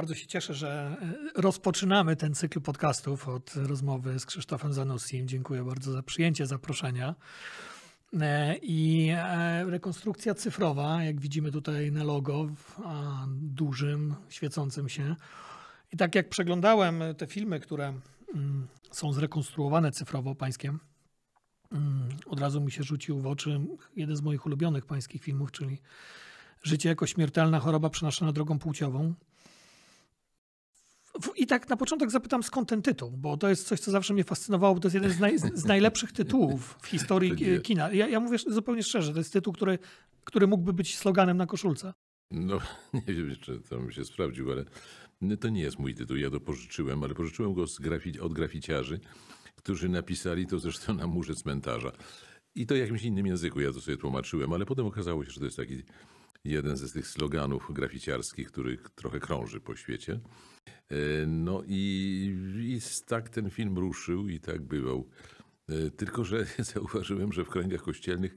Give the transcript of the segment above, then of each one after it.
Bardzo się cieszę, że e, rozpoczynamy ten cykl podcastów od rozmowy z Krzysztofem Zanussim. Dziękuję bardzo za przyjęcie zaproszenia. E, I e, rekonstrukcja cyfrowa, jak widzimy tutaj na logo, dużym, świecącym się. I tak jak przeglądałem te filmy, które mm, są zrekonstruowane cyfrowo pańskie, mm, od razu mi się rzucił w oczy jeden z moich ulubionych pańskich filmów, czyli Życie jako śmiertelna choroba przenoszona drogą płciową. I tak na początek zapytam, skąd ten tytuł, bo to jest coś, co zawsze mnie fascynowało, to jest jeden z, naj, z najlepszych tytułów w historii kina. Ja, ja mówię zupełnie szczerze, to jest tytuł, który, który mógłby być sloganem na koszulce. No, nie wiem, czy to mi się sprawdził, ale no to nie jest mój tytuł. Ja to pożyczyłem, ale pożyczyłem go od graficiarzy, którzy napisali to zresztą na murze cmentarza. I to w jakimś innym języku ja to sobie tłumaczyłem, ale potem okazało się, że to jest taki jeden z tych sloganów graficiarskich, który trochę krąży po świecie. E, no i, i tak ten film ruszył i tak bywał. E, tylko, że zauważyłem, że w kręgach kościelnych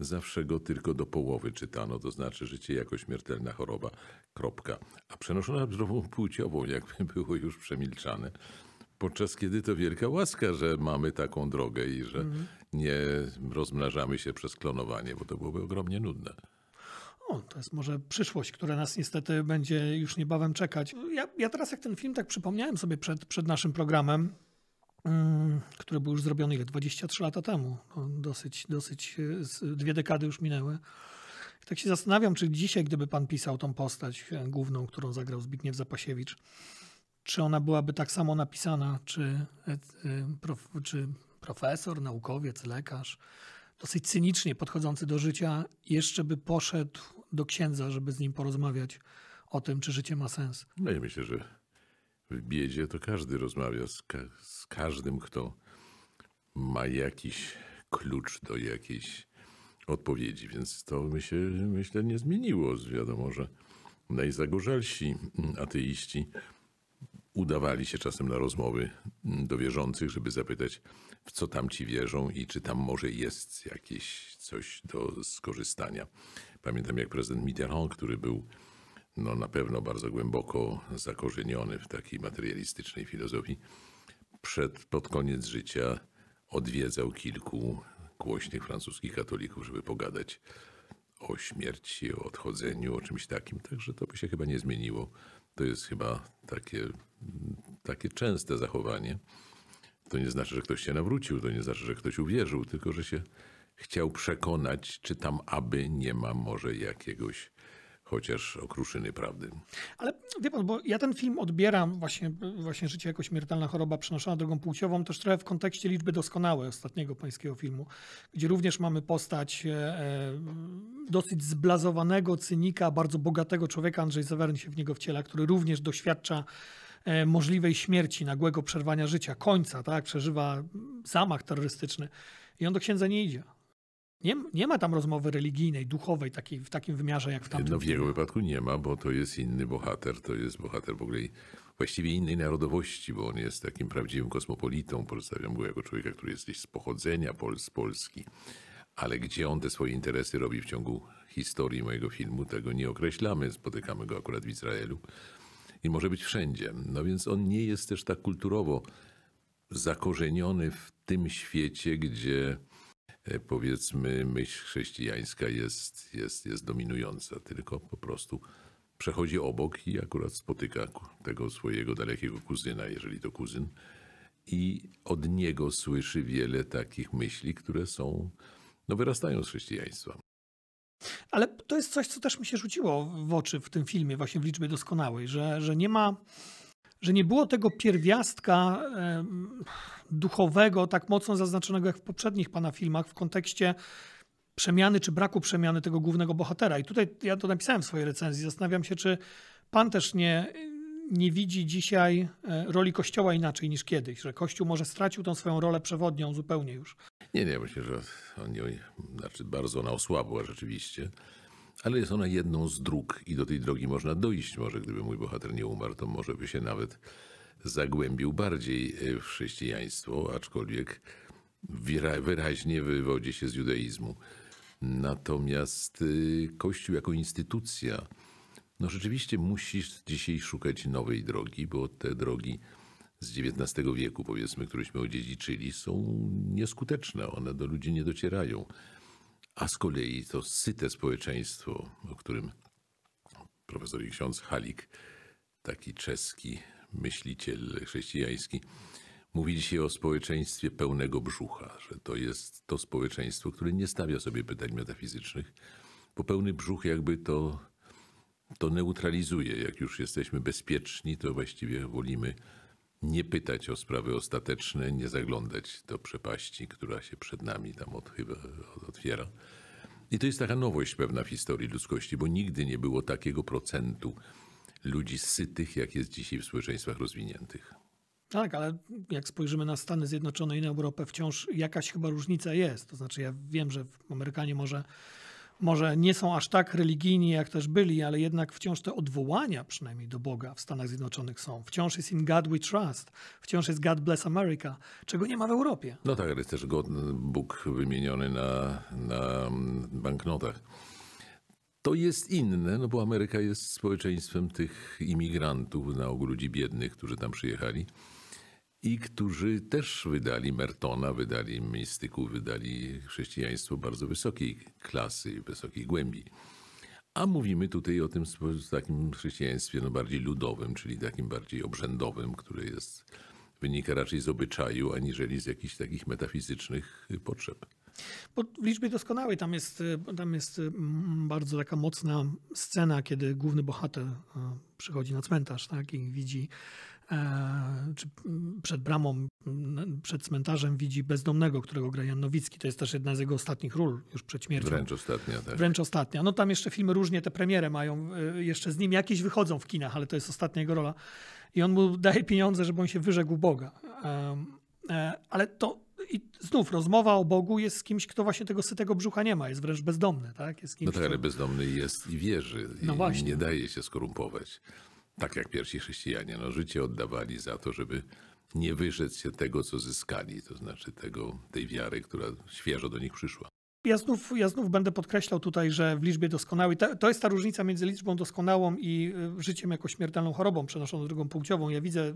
zawsze go tylko do połowy czytano, to znaczy życie jako śmiertelna choroba, kropka. A przenoszona drogą płciową, jakby było już przemilczane. Podczas kiedy to wielka łaska, że mamy taką drogę i że mm. nie rozmnażamy się przez klonowanie, bo to byłoby ogromnie nudne to jest może przyszłość, która nas niestety będzie już niebawem czekać. Ja, ja teraz jak ten film tak przypomniałem sobie przed, przed naszym programem, mm, który był już zrobiony ile? 23 lata temu. No, dosyć, dosyć, e, dwie dekady już minęły. Tak się zastanawiam, czy dzisiaj, gdyby pan pisał tą postać e, główną, którą zagrał Zbigniew Zapasiewicz, czy ona byłaby tak samo napisana, czy, e, prof, czy profesor, naukowiec, lekarz, dosyć cynicznie podchodzący do życia, jeszcze by poszedł do księdza, żeby z nim porozmawiać o tym, czy życie ma sens. No ja myślę, że w biedzie to każdy rozmawia z, ka z każdym, kto ma jakiś klucz do jakiejś odpowiedzi, więc to my się, myślę, nie zmieniło. Wiadomo, że najzagorzalsi ateiści udawali się czasem na rozmowy do wierzących, żeby zapytać, w co tam ci wierzą i czy tam może jest jakieś coś do skorzystania. Pamiętam jak prezydent Mitterrand, który był no, na pewno bardzo głęboko zakorzeniony w takiej materialistycznej filozofii, przed, pod koniec życia odwiedzał kilku głośnych francuskich katolików, żeby pogadać o śmierci, o odchodzeniu, o czymś takim. Także to by się chyba nie zmieniło. To jest chyba takie, takie częste zachowanie. To nie znaczy, że ktoś się nawrócił, to nie znaczy, że ktoś uwierzył, tylko że się chciał przekonać, czy tam aby nie ma może jakiegoś chociaż okruszyny prawdy. Ale wie pan, bo ja ten film odbieram właśnie, właśnie życie jako śmiertelna choroba przenoszona drogą płciową też trochę w kontekście liczby doskonałej ostatniego pańskiego filmu, gdzie również mamy postać e, e, dosyć zblazowanego cynika, bardzo bogatego człowieka, Andrzej Zawerny się w niego wciela, który również doświadcza e, możliwej śmierci, nagłego przerwania życia, końca, tak, przeżywa zamach terrorystyczny i on do księdza nie idzie. Nie, nie ma tam rozmowy religijnej, duchowej takiej, w takim wymiarze jak w tamtym No w jego wypadku nie ma, bo to jest inny bohater. To jest bohater w ogóle właściwie innej narodowości, bo on jest takim prawdziwym kosmopolitą. Przedstawiam go jako człowieka, który jest gdzieś z pochodzenia Pol z Polski. Ale gdzie on te swoje interesy robi w ciągu historii mojego filmu, tego nie określamy. Spotykamy go akurat w Izraelu i może być wszędzie. No więc on nie jest też tak kulturowo zakorzeniony w tym świecie, gdzie E, powiedzmy myśl chrześcijańska jest, jest, jest dominująca, tylko po prostu przechodzi obok i akurat spotyka tego swojego dalekiego kuzyna, jeżeli to kuzyn, i od niego słyszy wiele takich myśli, które są, no wyrastają z chrześcijaństwa. Ale to jest coś, co też mi się rzuciło w oczy w tym filmie, właśnie w liczbie doskonałej, że, że nie ma że nie było tego pierwiastka duchowego tak mocno zaznaczonego jak w poprzednich pana filmach w kontekście przemiany czy braku przemiany tego głównego bohatera. I tutaj ja to napisałem w swojej recenzji. Zastanawiam się, czy pan też nie, nie widzi dzisiaj e, roli Kościoła inaczej niż kiedyś, że Kościół może stracił tą swoją rolę przewodnią zupełnie już. Nie, nie, myślę, że on, nie, znaczy bardzo ona osłabła rzeczywiście ale jest ona jedną z dróg i do tej drogi można dojść. Może gdyby mój bohater nie umarł, to może by się nawet zagłębił bardziej e, w chrześcijaństwo, aczkolwiek wyraźnie wywodzi się z judaizmu. Natomiast e, Kościół jako instytucja, no rzeczywiście musisz dzisiaj szukać nowej drogi, bo te drogi z XIX wieku, powiedzmy, któreśmy odziedziczyli, są nieskuteczne. One do ludzi nie docierają. A z kolei to syte społeczeństwo, o którym profesor i ksiądz Halik, taki czeski myśliciel chrześcijański, mówi dzisiaj o społeczeństwie pełnego brzucha, że to jest to społeczeństwo, które nie stawia sobie pytań metafizycznych, bo pełny brzuch jakby to, to neutralizuje. Jak już jesteśmy bezpieczni, to właściwie wolimy nie pytać o sprawy ostateczne, nie zaglądać do przepaści, która się przed nami tam otwiera. I to jest taka nowość pewna w historii ludzkości, bo nigdy nie było takiego procentu ludzi sytych, jak jest dzisiaj w społeczeństwach rozwiniętych. Tak, ale jak spojrzymy na Stany Zjednoczone i na Europę, wciąż jakaś chyba różnica jest. To znaczy, ja wiem, że Amerykanie może może nie są aż tak religijni, jak też byli, ale jednak wciąż te odwołania przynajmniej do Boga w Stanach Zjednoczonych są. Wciąż jest in God we trust, wciąż jest God bless America, czego nie ma w Europie. No tak, ale jest też God, Bóg wymieniony na, na mm, banknotach. To jest inne, no bo Ameryka jest społeczeństwem tych imigrantów na ogół ludzi biednych, którzy tam przyjechali i którzy też wydali Mertona, wydali mistyku, wydali chrześcijaństwo bardzo wysokiej klasy, wysokiej głębi. A mówimy tutaj o tym takim chrześcijaństwie no bardziej ludowym, czyli takim bardziej obrzędowym, które jest, wynika raczej z obyczaju, aniżeli z jakichś takich metafizycznych potrzeb. Bo w liczbie doskonałej tam jest, tam jest mm, bardzo taka mocna scena, kiedy główny bohater e, przychodzi na cmentarz tak, i widzi E, czy przed bramą, przed cmentarzem widzi bezdomnego, którego gra Jan Nowicki. To jest też jedna z jego ostatnich ról już przed śmiercią. Wręcz ostatnia, tak. Wręcz ostatnia. No tam jeszcze filmy różnie te premiery mają, e, jeszcze z nim jakieś wychodzą w kinach, ale to jest ostatnia jego rola. I on mu daje pieniądze, żeby on się wyrzekł Boga. E, ale to i znów rozmowa o Bogu jest z kimś, kto właśnie tego sytego brzucha nie ma, jest wręcz bezdomny, tak? Jest kimś, no tak, ale bezdomny jest i wierzy. No i właśnie. nie daje się skorumpować tak jak pierwsi chrześcijanie, no, życie oddawali za to, żeby nie wyrzec się tego, co zyskali, to znaczy tego, tej wiary, która świeżo do nich przyszła ja znów, ja znów będę podkreślał tutaj, że w liczbie doskonałej, to, to, jest ta różnica między liczbą doskonałą i y, życiem jako śmiertelną chorobą przenoszoną drugą płciową. Ja widzę y,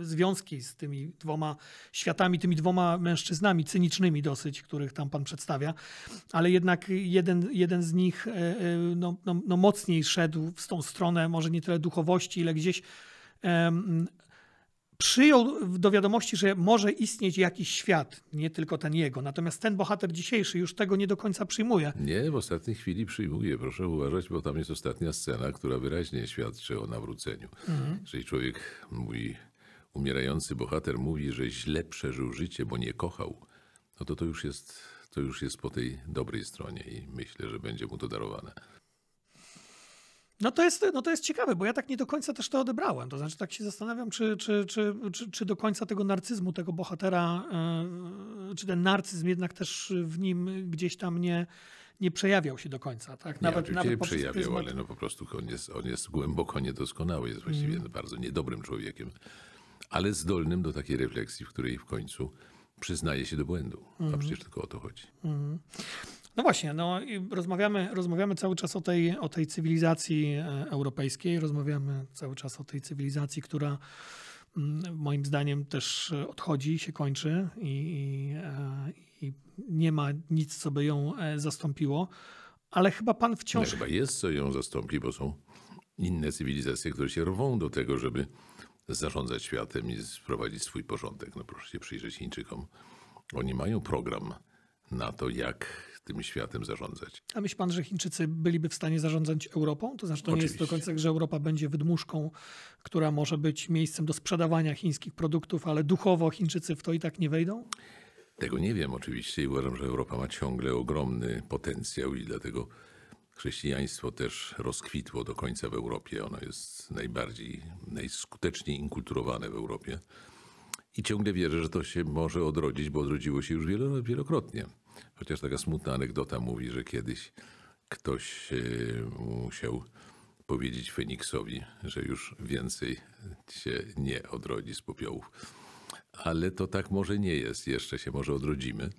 y, związki z tymi dwoma światami, tymi dwoma mężczyznami, cynicznymi dosyć, których tam pan przedstawia, ale jednak jeden, jeden z nich no, no, no mocniej szedł w tą stronę, może nie tyle duchowości, ile gdzieś przyjął do wiadomości, że może istnieć jakiś świat, nie tylko ten jego. Natomiast ten bohater dzisiejszy już tego nie do końca przyjmuje. Nie, w ostatniej chwili przyjmuje. Proszę uważać, bo tam jest ostatnia scena, która wyraźnie świadczy o nawróceniu. Mhm. Czyli człowiek, mój umierający bohater mówi, że źle przeżył życie, bo nie kochał, no to to już jest, to już jest po tej dobrej stronie i myślę, że będzie mu to darowane. No to, jest, no to jest ciekawe, bo ja tak nie do końca też to odebrałem. To znaczy, tak się zastanawiam, czy, czy, czy, czy, czy do końca tego narcyzmu, tego bohatera, yy, czy ten narcyzm jednak też w nim gdzieś tam nie, nie przejawiał się do końca. Tak? Nawet, nie, nawet przejawiał, pryzmat... ale no po prostu on jest, on jest głęboko niedoskonały, jest właściwie mm. bardzo niedobrym człowiekiem, ale zdolnym do takiej refleksji, w której w końcu przyznaje się do błędu. Mm. A przecież tylko o to chodzi. Mm. No właśnie, no rozmawiamy, rozmawiamy cały czas o tej, o tej cywilizacji e, europejskiej, rozmawiamy cały czas o tej cywilizacji, która mm, moim zdaniem też odchodzi, się kończy i, i, e, i nie ma nic, co by ją e, zastąpiło. Ale chyba pan wciąż. No, chyba jest, co ją zastąpi, bo są inne cywilizacje, które się rwą do tego, żeby zarządzać światem i sprowadzić swój porządek. No proszę się przyjrzeć Chińczykom. Oni mają program na to, jak tym światem zarządzać. A myśli pan, że Chińczycy byliby w stanie zarządzać Europą? To znaczy, to Oczywiście. nie jest do końca, że Europa będzie wydmuszką, która może być miejscem do sprzedawania chińskich produktów, ale duchowo Chińczycy w to i tak nie wejdą? Tego nie wiem oczywiście i uważam, że Europa ma ciągle ogromny potencjał i dlatego chrześcijaństwo też rozkwitło do końca w Europie. Ono jest najbardziej, najskuteczniej inkulturowane w Europie. I ciągle wierzę, że to się może odrodzić, bo odrodziło się już wielokrotnie. Chociaż taka smutna anegdota mówi, że kiedyś ktoś e, musiał powiedzieć Feniksowi, że już więcej się nie odrodzi z popiołów. Ale to tak może nie jest, jeszcze się może odrodzimy,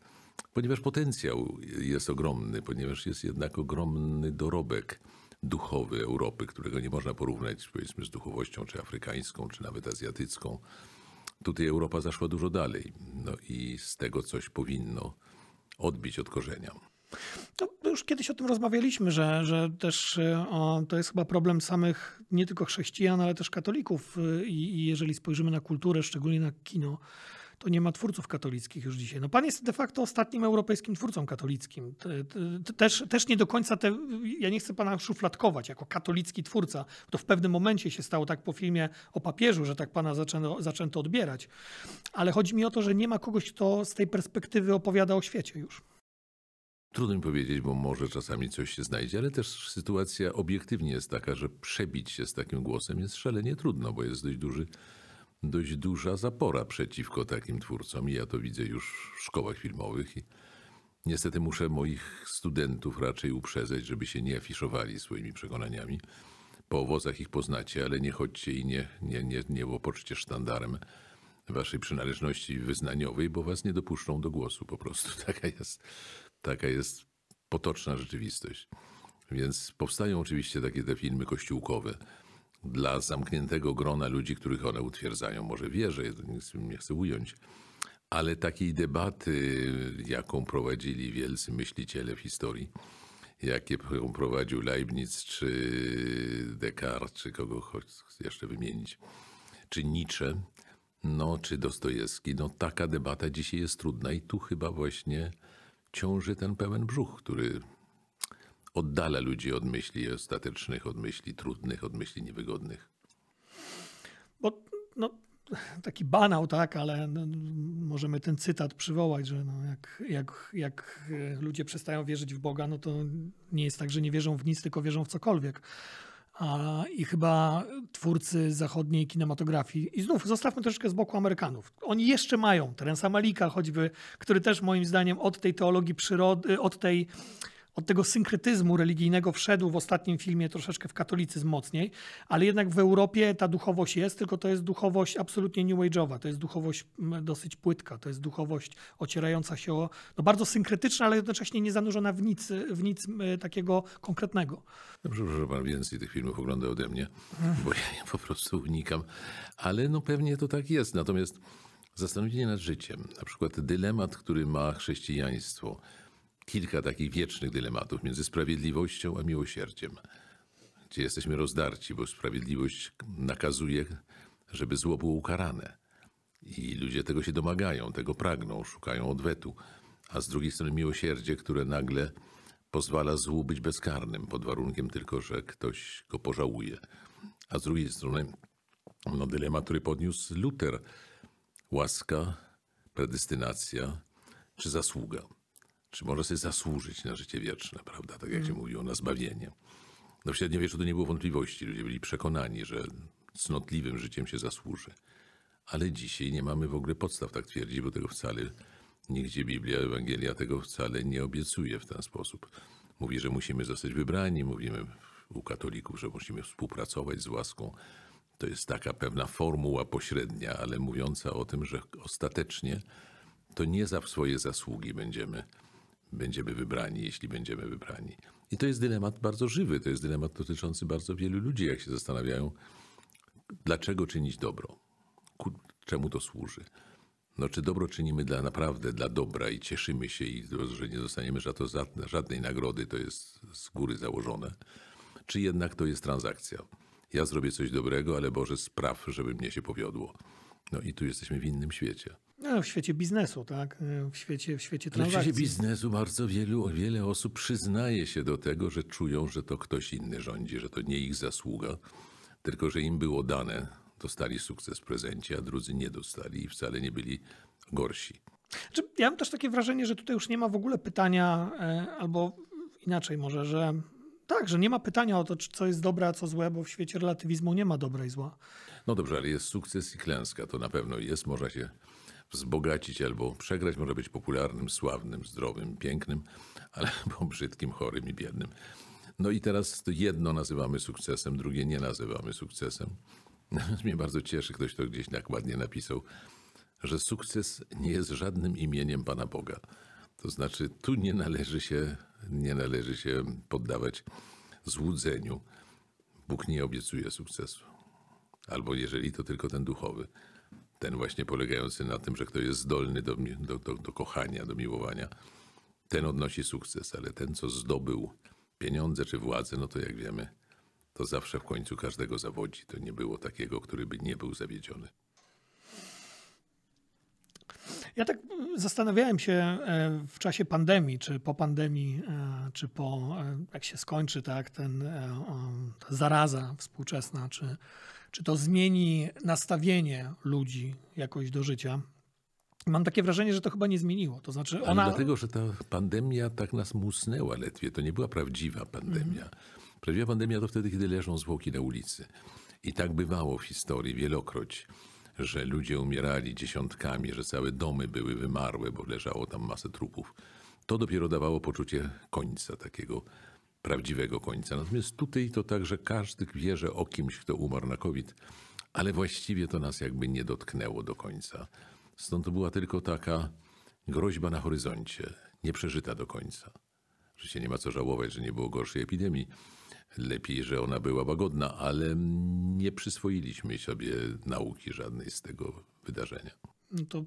ponieważ potencjał jest ogromny, ponieważ jest jednak ogromny dorobek duchowy Europy, którego nie można porównać powiedzmy z duchowością czy afrykańską, czy nawet azjatycką. Tutaj Europa zaszła dużo dalej no i z tego coś powinno odbić od korzenia. No, już kiedyś o tym rozmawialiśmy, że, że też e, o, to jest chyba problem samych nie tylko chrześcijan, ale też katolików. E, I, I jeżeli spojrzymy na kulturę, szczególnie na kino, to nie ma twórców katolickich już dzisiaj. No pan jest de facto ostatnim europejskim twórcą katolickim. Też, też nie do końca, te, ja nie chcę pana szufladkować jako katolicki twórca. To w pewnym momencie się stało tak po filmie o papieżu, że tak pana zaczęto, zaczęto odbierać. Ale chodzi mi o to, że nie ma kogoś, kto z tej perspektywy opowiada o świecie już. Trudno mi powiedzieć, bo może czasami coś się znajdzie, ale też sytuacja obiektywnie jest taka, że przebić się z takim głosem jest szalenie trudno, bo jest dość duży dość duża zapora przeciwko takim twórcom i ja to widzę już w szkołach filmowych. I niestety muszę moich studentów raczej uprzedzać, żeby się nie afiszowali swoimi przekonaniami. Po owocach ich poznacie, ale nie chodźcie i nie, nie, nie, nie łopoczcie sztandarem waszej przynależności wyznaniowej, bo was nie dopuszczą do głosu po prostu. Taka jest, taka jest potoczna rzeczywistość. Więc powstają oczywiście takie te filmy kościółkowe, dla zamkniętego grona ludzi, których one utwierdzają. Może wierzę, nie chcę ująć. Ale takiej debaty, jaką prowadzili wielcy myśliciele w historii, jakie prowadził Leibniz, czy Descartes, czy kogo jeszcze wymienić, czy Nietzsche, no, czy Dostojewski, no taka debata dzisiaj jest trudna i tu chyba właśnie ciąży ten pełen brzuch, który oddala ludzi od myśli ostatecznych, od myśli trudnych, od myśli niewygodnych? Bo no, taki banał, tak, ale no, możemy ten cytat przywołać, że no, jak, jak, jak e, ludzie przestają wierzyć w Boga, no to nie jest tak, że nie wierzą w nic, tylko wierzą w cokolwiek. A, I chyba twórcy zachodniej kinematografii, i znów zostawmy troszeczkę z boku Amerykanów. Oni jeszcze mają Terensa Malika choćby, który też moim zdaniem od tej teologii przyrody, od tej od tego synkrytyzmu religijnego wszedł w ostatnim filmie troszeczkę w katolicyzm mocniej, ale jednak w Europie ta duchowość jest, tylko to jest duchowość absolutnie new age'owa, to jest duchowość mm, dosyć płytka, to jest duchowość ocierająca się o, no bardzo synkretyczna, ale jednocześnie nie zanurzona w nic, w nic mm, takiego konkretnego. Dobrze, że pan więcej tych filmów ogląda ode mnie, mhm. bo ja po prostu unikam, ale no pewnie to tak jest, natomiast zastanowienie nad życiem, na przykład dylemat, który ma chrześcijaństwo – kilka takich wiecznych dylematów między sprawiedliwością a miłosierdziem, gdzie jesteśmy rozdarci, bo sprawiedliwość nakazuje, żeby zło było ukarane. I ludzie tego się domagają, tego pragną, szukają odwetu. A z drugiej strony miłosierdzie, które nagle pozwala złu być bezkarnym, pod warunkiem tylko, że ktoś go pożałuje. A z drugiej strony no, dylemat, który podniósł Luter. Łaska, predestynacja czy zasługa. Czy można sobie zasłużyć na życie wieczne, prawda? Tak jak mm. się mhm. mówiło, na zbawienie. No w średniowieczu to nie było wątpliwości. Ludzie byli przekonani, że cnotliwym życiem się zasłuży. Ale dzisiaj nie mamy w ogóle podstaw tak twierdzić, bo tego wcale nigdzie Biblia, Ewangelia tego wcale nie obiecuje w ten sposób. Mówi, że musimy zostać wybrani, mówimy u katolików, że musimy współpracować z łaską. To jest taka pewna formuła pośrednia, ale mówiąca o tym, że ostatecznie to nie za swoje zasługi będziemy będziemy wybrani, jeśli będziemy wybrani. I to jest dylemat bardzo żywy, to jest dylemat dotyczący bardzo wielu ludzi, jak się zastanawiają, dlaczego czynić dobro, Ku, czemu to służy. No, czy dobro czynimy dla naprawdę, dla dobra i cieszymy się, i że nie dostaniemy za to żadnej nagrody, to jest z góry założone, czy jednak to jest transakcja. Ja zrobię coś dobrego, ale Boże, spraw, żeby mnie się powiodło. No i tu jesteśmy w innym świecie. No, w świecie biznesu, tak? E, w świecie, w świecie transakcji. w świecie biznesu bardzo wielu, wiele osób przyznaje się do tego, że czują, że to ktoś inny rządzi, że to nie ich zasługa, tylko że im było dane. Dostali sukces w prezencie, a drudzy nie dostali i wcale nie byli gorsi. Znaczy, ja mam też takie wrażenie, że tutaj już nie ma w ogóle pytania, e, albo inaczej może, że tak, że nie ma pytania o to, czy co jest dobre, a co złe, bo w świecie relatywizmu nie ma dobra i zła. No dobrze, ale jest sukces i klęska, to na pewno jest, może się wzbogacić albo przegrać. Może być popularnym, sławnym, zdrowym, pięknym, albo brzydkim, chorym i biednym. No i teraz to jedno nazywamy sukcesem, drugie nie nazywamy sukcesem. mnie bardzo cieszy, ktoś to gdzieś tak ładnie napisał, że sukces nie jest żadnym imieniem Pana Boga. To znaczy, tu nie należy się, nie należy się poddawać złudzeniu. Bóg nie obiecuje sukcesu. Albo jeżeli to tylko ten duchowy ten właśnie polegający na tym, że ktoś jest zdolny do, do, do, do kochania, do miłowania, ten odnosi sukces, ale ten, co zdobył pieniądze czy władzę, no to jak wiemy, to zawsze w końcu każdego zawodzi. To nie było takiego, który by nie był zawiedziony. Ja tak mm, zastanawiałem się e, w czasie pandemii, czy po pandemii, e, czy po e, jak się skończy tak, ten, ta zaraza współczesna, czy czy to zmieni nastawienie ludzi jakoś do życia? Mam takie wrażenie, że to chyba nie zmieniło. To znaczy ona... dlatego, że ta pandemia tak nas musnęła ledwie. To nie była prawdziwa pandemia. Mm. Prawdziwa pandemia to wtedy, kiedy leżą zwłoki na ulicy. I tak bywało w historii wielokroć, że ludzie umierali dziesiątkami, że całe domy były wymarłe, bo leżało tam masę trupów. To dopiero dawało poczucie końca takiego prawdziwego końca. Natomiast tutaj to tak, że każdy wie, o kimś, kto umarł na COVID, ale właściwie to nas jakby nie dotknęło do końca. Stąd to była tylko taka groźba na horyzoncie, nieprzeżyta do końca. Oczywiście nie ma co żałować, że nie było gorszej epidemii. Lepiej, że ona była łagodna, ale nie przyswoiliśmy sobie nauki żadnej z tego wydarzenia. No to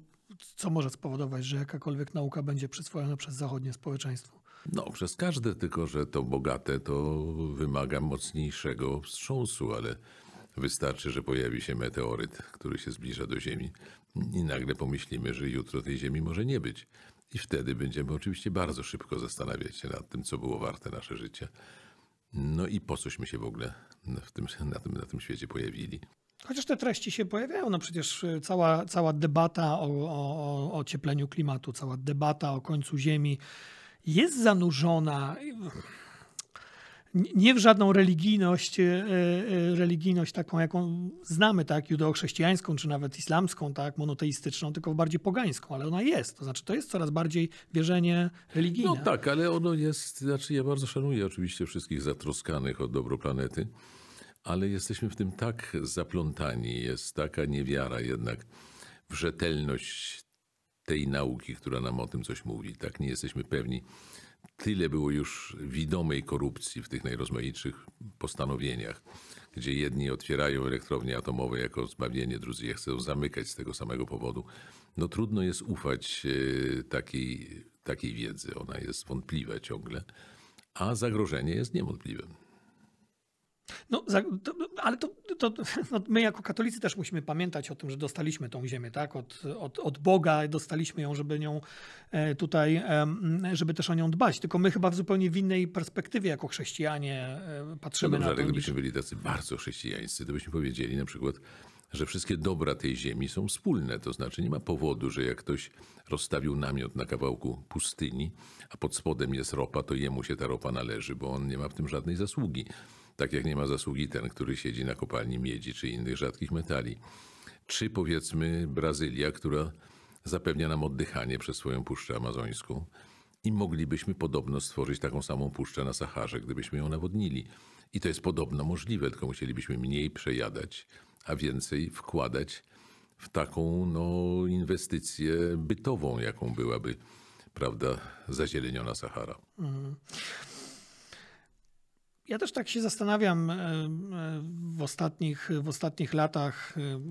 co może spowodować, że jakakolwiek nauka będzie przyswojona przez zachodnie społeczeństwo? No, przez każde, tylko że to bogate to wymaga mocniejszego wstrząsu, ale wystarczy, że pojawi się meteoryt, który się zbliża do Ziemi i nagle pomyślimy, że jutro tej Ziemi może nie być. I wtedy będziemy oczywiście bardzo szybko zastanawiać się nad tym, co było warte nasze życie. No i po cośmy się w ogóle w tym, na, tym, na tym świecie pojawili. Chociaż te treści się pojawiają, no przecież e, cała, cała debata o, o, o ociepleniu klimatu, cała debata o końcu Ziemi, jest zanurzona nie w żadną religijność, e, e, religijność taką, jaką znamy, tak, judeo-chrześcijańską, czy nawet islamską, tak, monoteistyczną, tylko bardziej pogańską, ale ona jest. To znaczy, to jest coraz bardziej wierzenie religijne. No tak, ale ono jest, znaczy ja bardzo szanuję oczywiście wszystkich zatroskanych o dobro planety, ale jesteśmy w tym tak zaplątani, jest taka niewiara jednak w rzetelność tej nauki, która nam o tym coś mówi. Tak nie jesteśmy pewni. Tyle było już widomej korupcji w tych najrozmaitszych postanowieniach, gdzie jedni otwierają elektrownie atomowe jako zbawienie, drudzy je chcą zamykać z tego samego powodu. No trudno jest ufać e, takiej, takiej wiedzy, ona jest wątpliwa ciągle, a zagrożenie jest niewątpliwe. No, ale to, to no my jako katolicy też musimy pamiętać o tym, że dostaliśmy tą ziemię, tak? Od, od, od Boga dostaliśmy ją, żeby nią e, tutaj, żeby też o nią dbać. Tylko my chyba w zupełnie w innej perspektywie jako chrześcijanie e, patrzymy no dobrze, na to. Ale gdybyśmy byli tacy bardzo chrześcijańscy, to byśmy powiedzieli na przykład, że wszystkie dobra tej ziemi są wspólne. To znaczy nie ma powodu, że jak ktoś rozstawił namiot na kawałku pustyni, a pod spodem jest ropa, to jemu się ta ropa należy, bo on nie ma w tym żadnej zasługi. Tak jak nie ma zasługi ten, który siedzi na kopalni miedzi czy innych rzadkich metali. Czy powiedzmy Brazylia, która zapewnia nam oddychanie przez swoją puszczę amazońską i moglibyśmy podobno stworzyć taką samą puszczę na Saharze, gdybyśmy ją nawodnili. I to jest podobno możliwe, tylko musielibyśmy mniej przejadać, a więcej wkładać w taką no, inwestycję bytową, jaką byłaby prawda, zazieleniona Sahara. Mm. Ja też tak się zastanawiam e, e, w ostatnich, w ostatnich latach, e,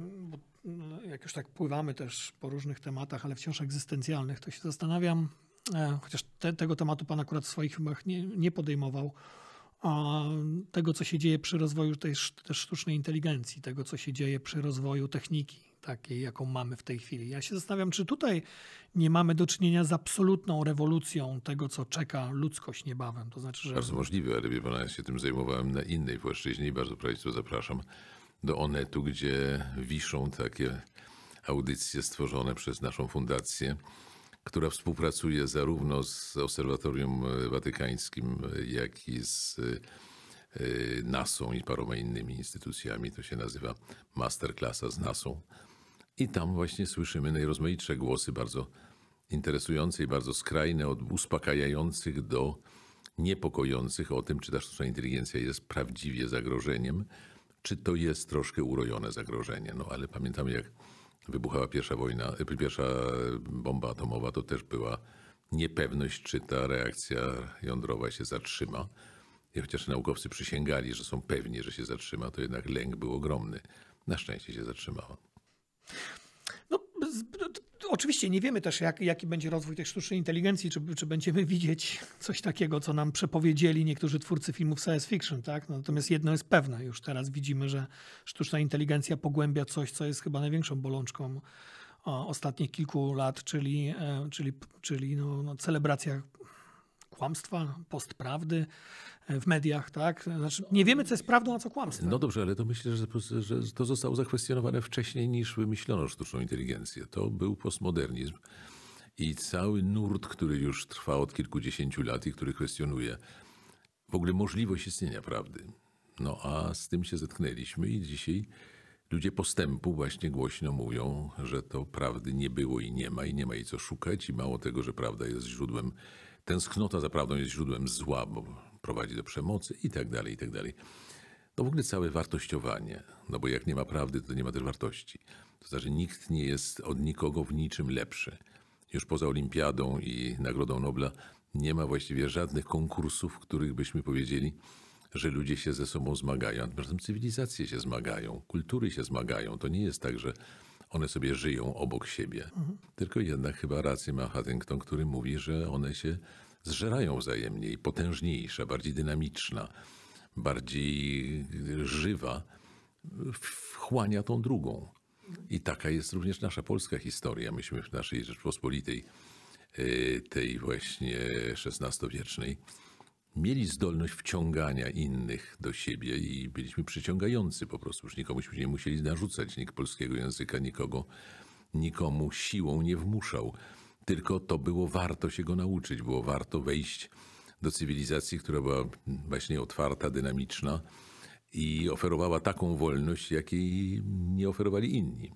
no, jak już tak pływamy też po różnych tematach, ale wciąż egzystencjalnych, to się zastanawiam, chociaż te, tego tematu Pan akurat w swoich filmach nie, nie podejmował, tego, co się dzieje przy rozwoju tej, sztucznej inteligencji, tego, co się dzieje przy rozwoju techniki, takiej, jaką mamy w tej chwili. Ja się zastanawiam, czy tutaj nie mamy do czynienia z absolutną rewolucją tego, co czeka ludzkość niebawem. To znaczy, że... Bardzo możliwe, ale wie pan, ja się tym zajmowałem na innej płaszczyźnie i bardzo Państwa zapraszam do Onetu, gdzie wiszą takie audycje stworzone przez naszą fundację, która współpracuje zarówno z Obserwatorium Watykańskim, jak i z y, y, NASą i paroma innymi instytucjami. To się nazywa masterclassa z NASą. I tam właśnie słyszymy najrozmaitsze głosy, bardzo interesujące i bardzo skrajne, od uspokajających do niepokojących o tym, czy ta sztuczna inteligencja jest prawdziwie zagrożeniem, czy to jest troszkę urojone zagrożenie. No ale pamiętam, jak wybuchała pierwsza wojna, e, pierwsza bomba atomowa, to też była niepewność, czy ta reakcja jądrowa się zatrzyma. I chociaż naukowcy przysięgali, że są pewni, że się zatrzyma, to jednak lęk był ogromny. Na szczęście się zatrzymała. No, no oczywiście nie wiemy też, jak, jaki będzie rozwój tej sztucznej inteligencji, czy, czy będziemy widzieć coś takiego, co nam przepowiedzieli niektórzy twórcy filmów science fiction. Tak? No, natomiast jedno jest pewne, już teraz widzimy, że sztuczna inteligencja pogłębia coś, co jest chyba największą bolączką ostatnich kilku lat, czyli, e, czyli, czyli no, no celebracja kłamstwa, postprawdy, w mediach, tak? Znaczy, nie wiemy, co jest prawdą, a co kłamstwem. No dobrze, ale to myślę, że, że to zostało zakwestionowane wcześniej niż wymyślono sztuczną inteligencję. To był postmodernizm i cały nurt, który już trwa od kilkudziesięciu lat i który kwestionuje w ogóle możliwość istnienia prawdy. No a z tym się zetknęliśmy i dzisiaj ludzie postępu właśnie głośno mówią, że to prawdy nie było i nie ma i nie ma jej co szukać i mało tego, że prawda jest źródłem, tęsknota za prawdą jest źródłem zła, bo prowadzi do przemocy itd., tak itd. Tak no w ogóle całe wartościowanie, no bo jak nie ma prawdy, to nie ma też wartości. To znaczy nikt nie jest od nikogo w niczym lepszy. Już poza Olimpiadą i Nagrodą Nobla nie ma właściwie żadnych konkursów, w których byśmy powiedzieli, że ludzie się ze sobą zmagają. Tymczasem cywilizacje się zmagają, kultury się zmagają. To nie jest tak, że one sobie żyją obok siebie. Mhm. Tylko jednak chyba rację ma Huntington, który mówi, że one się zżerają wzajemnie i potężniejsza, bardziej dynamiczna, bardziej żywa, wchłania tą drugą. I taka jest również nasza polska historia. Myśmy w naszej Rzeczpospolitej, y, tej właśnie XVI-wiecznej, mieli zdolność wciągania innych do siebie i byliśmy przyciągający po prostu. Już nie musieli narzucać nikt polskiego języka, nikogo, nikomu siłą nie wmuszał. Tylko to było warto się go nauczyć, było warto wejść do cywilizacji, która była właśnie otwarta, dynamiczna i oferowała taką wolność, jakiej nie oferowali inni.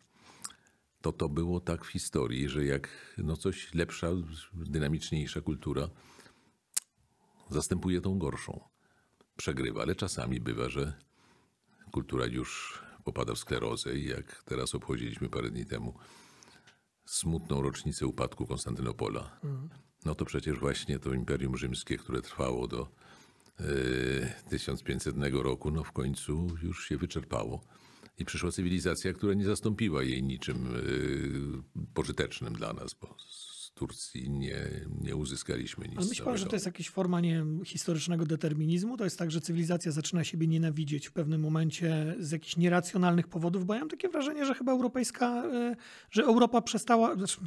To to było tak w historii, że jak no coś lepsza, dynamiczniejsza kultura zastępuje tą gorszą, przegrywa, ale czasami bywa, że kultura już popada w sklerozę i jak teraz obchodziliśmy parę dni temu smutną rocznicę upadku Konstantynopola. No to przecież właśnie to Imperium Rzymskie, które trwało do 1500 e, roku, no w końcu już się wyczerpało. I przyszła cywilizacja, która nie zastąpiła jej niczym e, pożytecznym dla nas, bo Turcji nie, nie uzyskaliśmy nic. Ale myśli że to jest jakaś forma nie wiem, historycznego determinizmu? To jest tak, że cywilizacja zaczyna siebie nienawidzieć w pewnym momencie z jakichś nieracjonalnych powodów, bo ja mam takie wrażenie, że chyba europejska, e, że Europa przestała, znaczy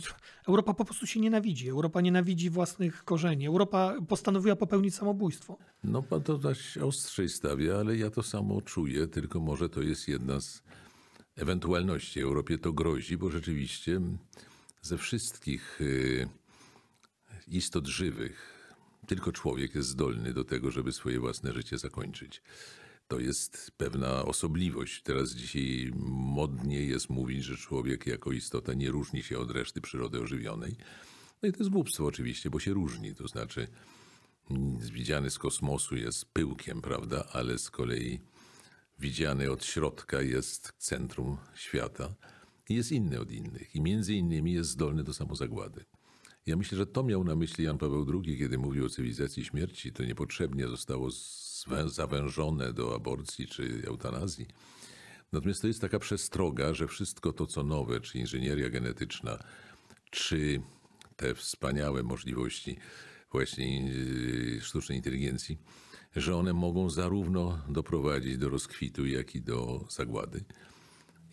Europa po prostu się nienawidzi. Europa nienawidzi własnych korzeni. Europa postanowiła popełnić samobójstwo. No pan to dość tak ostrzej stawia, ale ja to samo czuję, tylko może to jest jedna z ewentualności. Europie to grozi, bo rzeczywiście ze wszystkich y, istot żywych tylko człowiek jest zdolny do tego, żeby swoje własne życie zakończyć. To jest pewna osobliwość. Teraz dzisiaj modnie jest mówić, że człowiek jako istota nie różni się od reszty przyrody ożywionej. No i to jest głupstwo oczywiście, bo się różni. To znaczy, mm, widziany z kosmosu jest pyłkiem, prawda, ale z kolei widziany od środka jest centrum świata jest inny od innych i między innymi jest zdolny do samozagłady. Ja myślę, że to miał na myśli Jan Paweł II, kiedy mówił o cywilizacji śmierci. To niepotrzebnie zostało zawężone do aborcji czy eutanazji. Natomiast to jest taka przestroga, że wszystko to, co nowe, czy inżynieria genetyczna, czy te wspaniałe możliwości właśnie yy, sztucznej inteligencji, że one mogą zarówno doprowadzić do rozkwitu, jak i do zagłady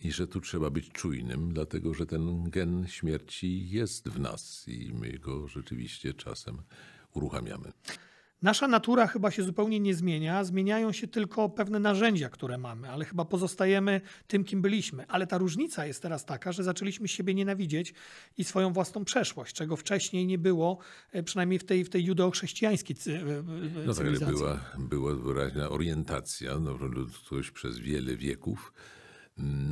i że tu trzeba być czujnym, dlatego że ten gen śmierci jest w nas i my go rzeczywiście czasem uruchamiamy. Nasza natura chyba się zupełnie nie zmienia, zmieniają się tylko pewne narzędzia, które mamy, ale chyba pozostajemy tym, kim byliśmy. Ale ta różnica jest teraz taka, że zaczęliśmy siebie nienawidzieć i swoją własną przeszłość, czego wcześniej nie było, e, przynajmniej w tej, w tej judeo-chrześcijańskiej cywilizacji. E, e, no tak, ale była, była wyraźna orientacja, no, ludzkość przez wiele wieków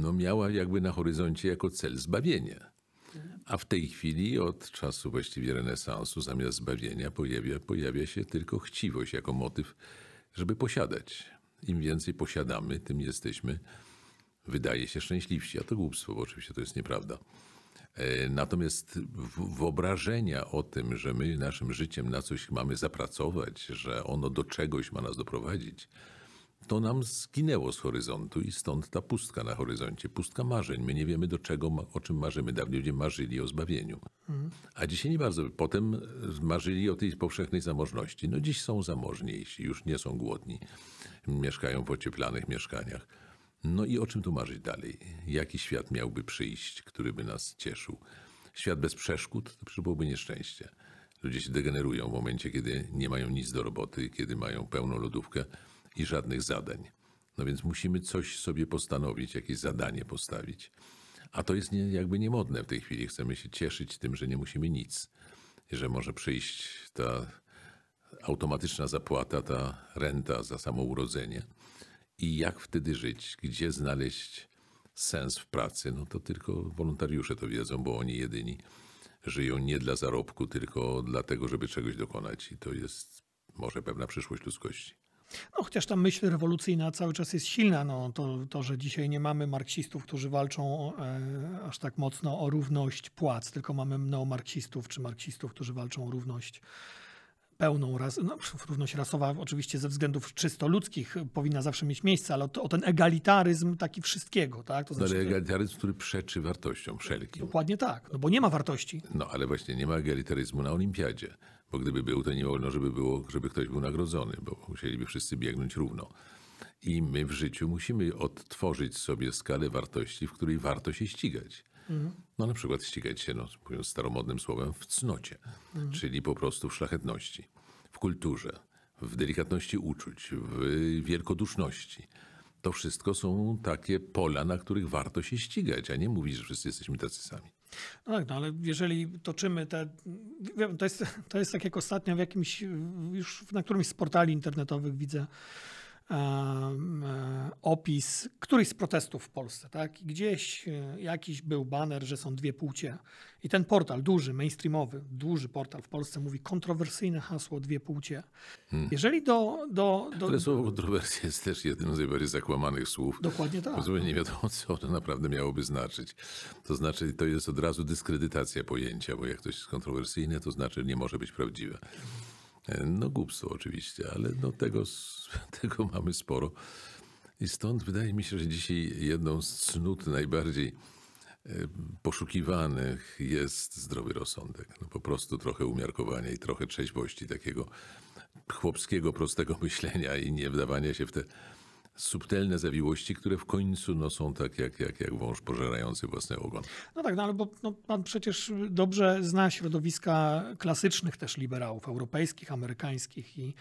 no miała jakby na horyzoncie jako cel zbawienie. A w tej chwili od czasu właściwie renesansu zamiast zbawienia pojawia, pojawia się tylko chciwość jako motyw, żeby posiadać. Im więcej posiadamy, tym jesteśmy, wydaje się, szczęśliwsi. A to głupstwo, bo oczywiście to jest nieprawda. E, natomiast wyobrażenia o tym, że my naszym życiem na coś mamy zapracować, że ono do czegoś ma nas doprowadzić, to nam zginęło z horyzontu i stąd ta pustka na horyzoncie, pustka marzeń. My nie wiemy do czego, o czym marzymy. Dawniej ludzie marzyli o zbawieniu. A dzisiaj nie bardzo. Potem e, marzyli o tej powszechnej zamożności. No dziś są zamożniejsi, już nie są głodni. Mieszkają w ocieplanych mieszkaniach. No i o czym tu marzyć dalej? Jaki świat miałby przyjść, który by nas cieszył? Świat bez przeszkód to przybyłoby nieszczęście. Ludzie się degenerują w momencie, kiedy nie mają nic do roboty, kiedy mają pełną lodówkę i żadnych zadań. No więc musimy coś sobie postanowić, jakieś zadanie postawić. A to jest nie, jakby niemodne w tej chwili. Chcemy się cieszyć tym, że nie musimy nic, że może przyjść ta automatyczna zapłata, ta renta za samo urodzenie. I jak wtedy żyć? Gdzie znaleźć sens w pracy? No to tylko wolontariusze to wiedzą, bo oni jedyni żyją nie dla zarobku, tylko dlatego, żeby czegoś dokonać. I to jest może pewna przyszłość ludzkości. No chociaż ta myśl rewolucyjna cały czas jest silna. No, to, to, że dzisiaj nie mamy marksistów, którzy walczą e, aż tak mocno o równość płac, tylko mamy neomarksistów czy marksistów, którzy walczą o równość pełną raz, no, równość rasowa oczywiście ze względów czysto ludzkich powinna zawsze mieć miejsce, ale o, o ten egalitaryzm taki wszystkiego. Tak? To znaczy, ale egalitaryzm, który przeczy wartościom wszelkim. Dokładnie tak, no bo nie ma wartości. No ale właśnie nie ma egalitaryzmu na olimpiadzie bo gdyby był, to nie wolno, żeby, było, żeby ktoś był nagrodzony, bo musieliby wszyscy biegnąć równo. I my w życiu musimy odtworzyć sobie skalę wartości, w której warto się ścigać. Mhm. No na przykład ścigać się, no, mówiąc staromodnym słowem, w cnocie, mhm. czyli po prostu w szlachetności, w kulturze, w delikatności uczuć, w wielkoduszności. To wszystko są takie pola, na których warto się ścigać, a nie mówić, że wszyscy jesteśmy tacy sami. No tak, no ale jeżeli toczymy te. To jest, to jest tak jak ostatnio w jakimś, już na którymś z portali internetowych widzę E, opis któryś z protestów w Polsce, tak? gdzieś e, jakiś był baner, że są dwie płcie. I ten portal, duży, mainstreamowy, duży portal w Polsce mówi kontrowersyjne hasło dwie płcie. Hmm. Jeżeli do... do, do... Ale słowo kontrowersja jest też jednym z najbardziej zakłamanych słów. Dokładnie tak. Zupełnie nie wiadomo, co to naprawdę miałoby znaczyć. To znaczy, to jest od razu dyskredytacja pojęcia, bo jak coś jest kontrowersyjne, to znaczy nie może być prawdziwe. No głupstwo oczywiście, ale no tego, tego mamy sporo. I stąd wydaje mi się, że dzisiaj jedną z cnót najbardziej poszukiwanych jest zdrowy rozsądek. No po prostu trochę umiarkowania i trochę trzeźwości, takiego chłopskiego, prostego myślenia i nie wdawania się w te subtelne zawiłości, które w końcu no, są tak jak, jak, jak wąż pożerający własny ogon. No tak, no, ale bo no, pan przecież dobrze zna środowiska klasycznych też liberałów, europejskich, amerykańskich i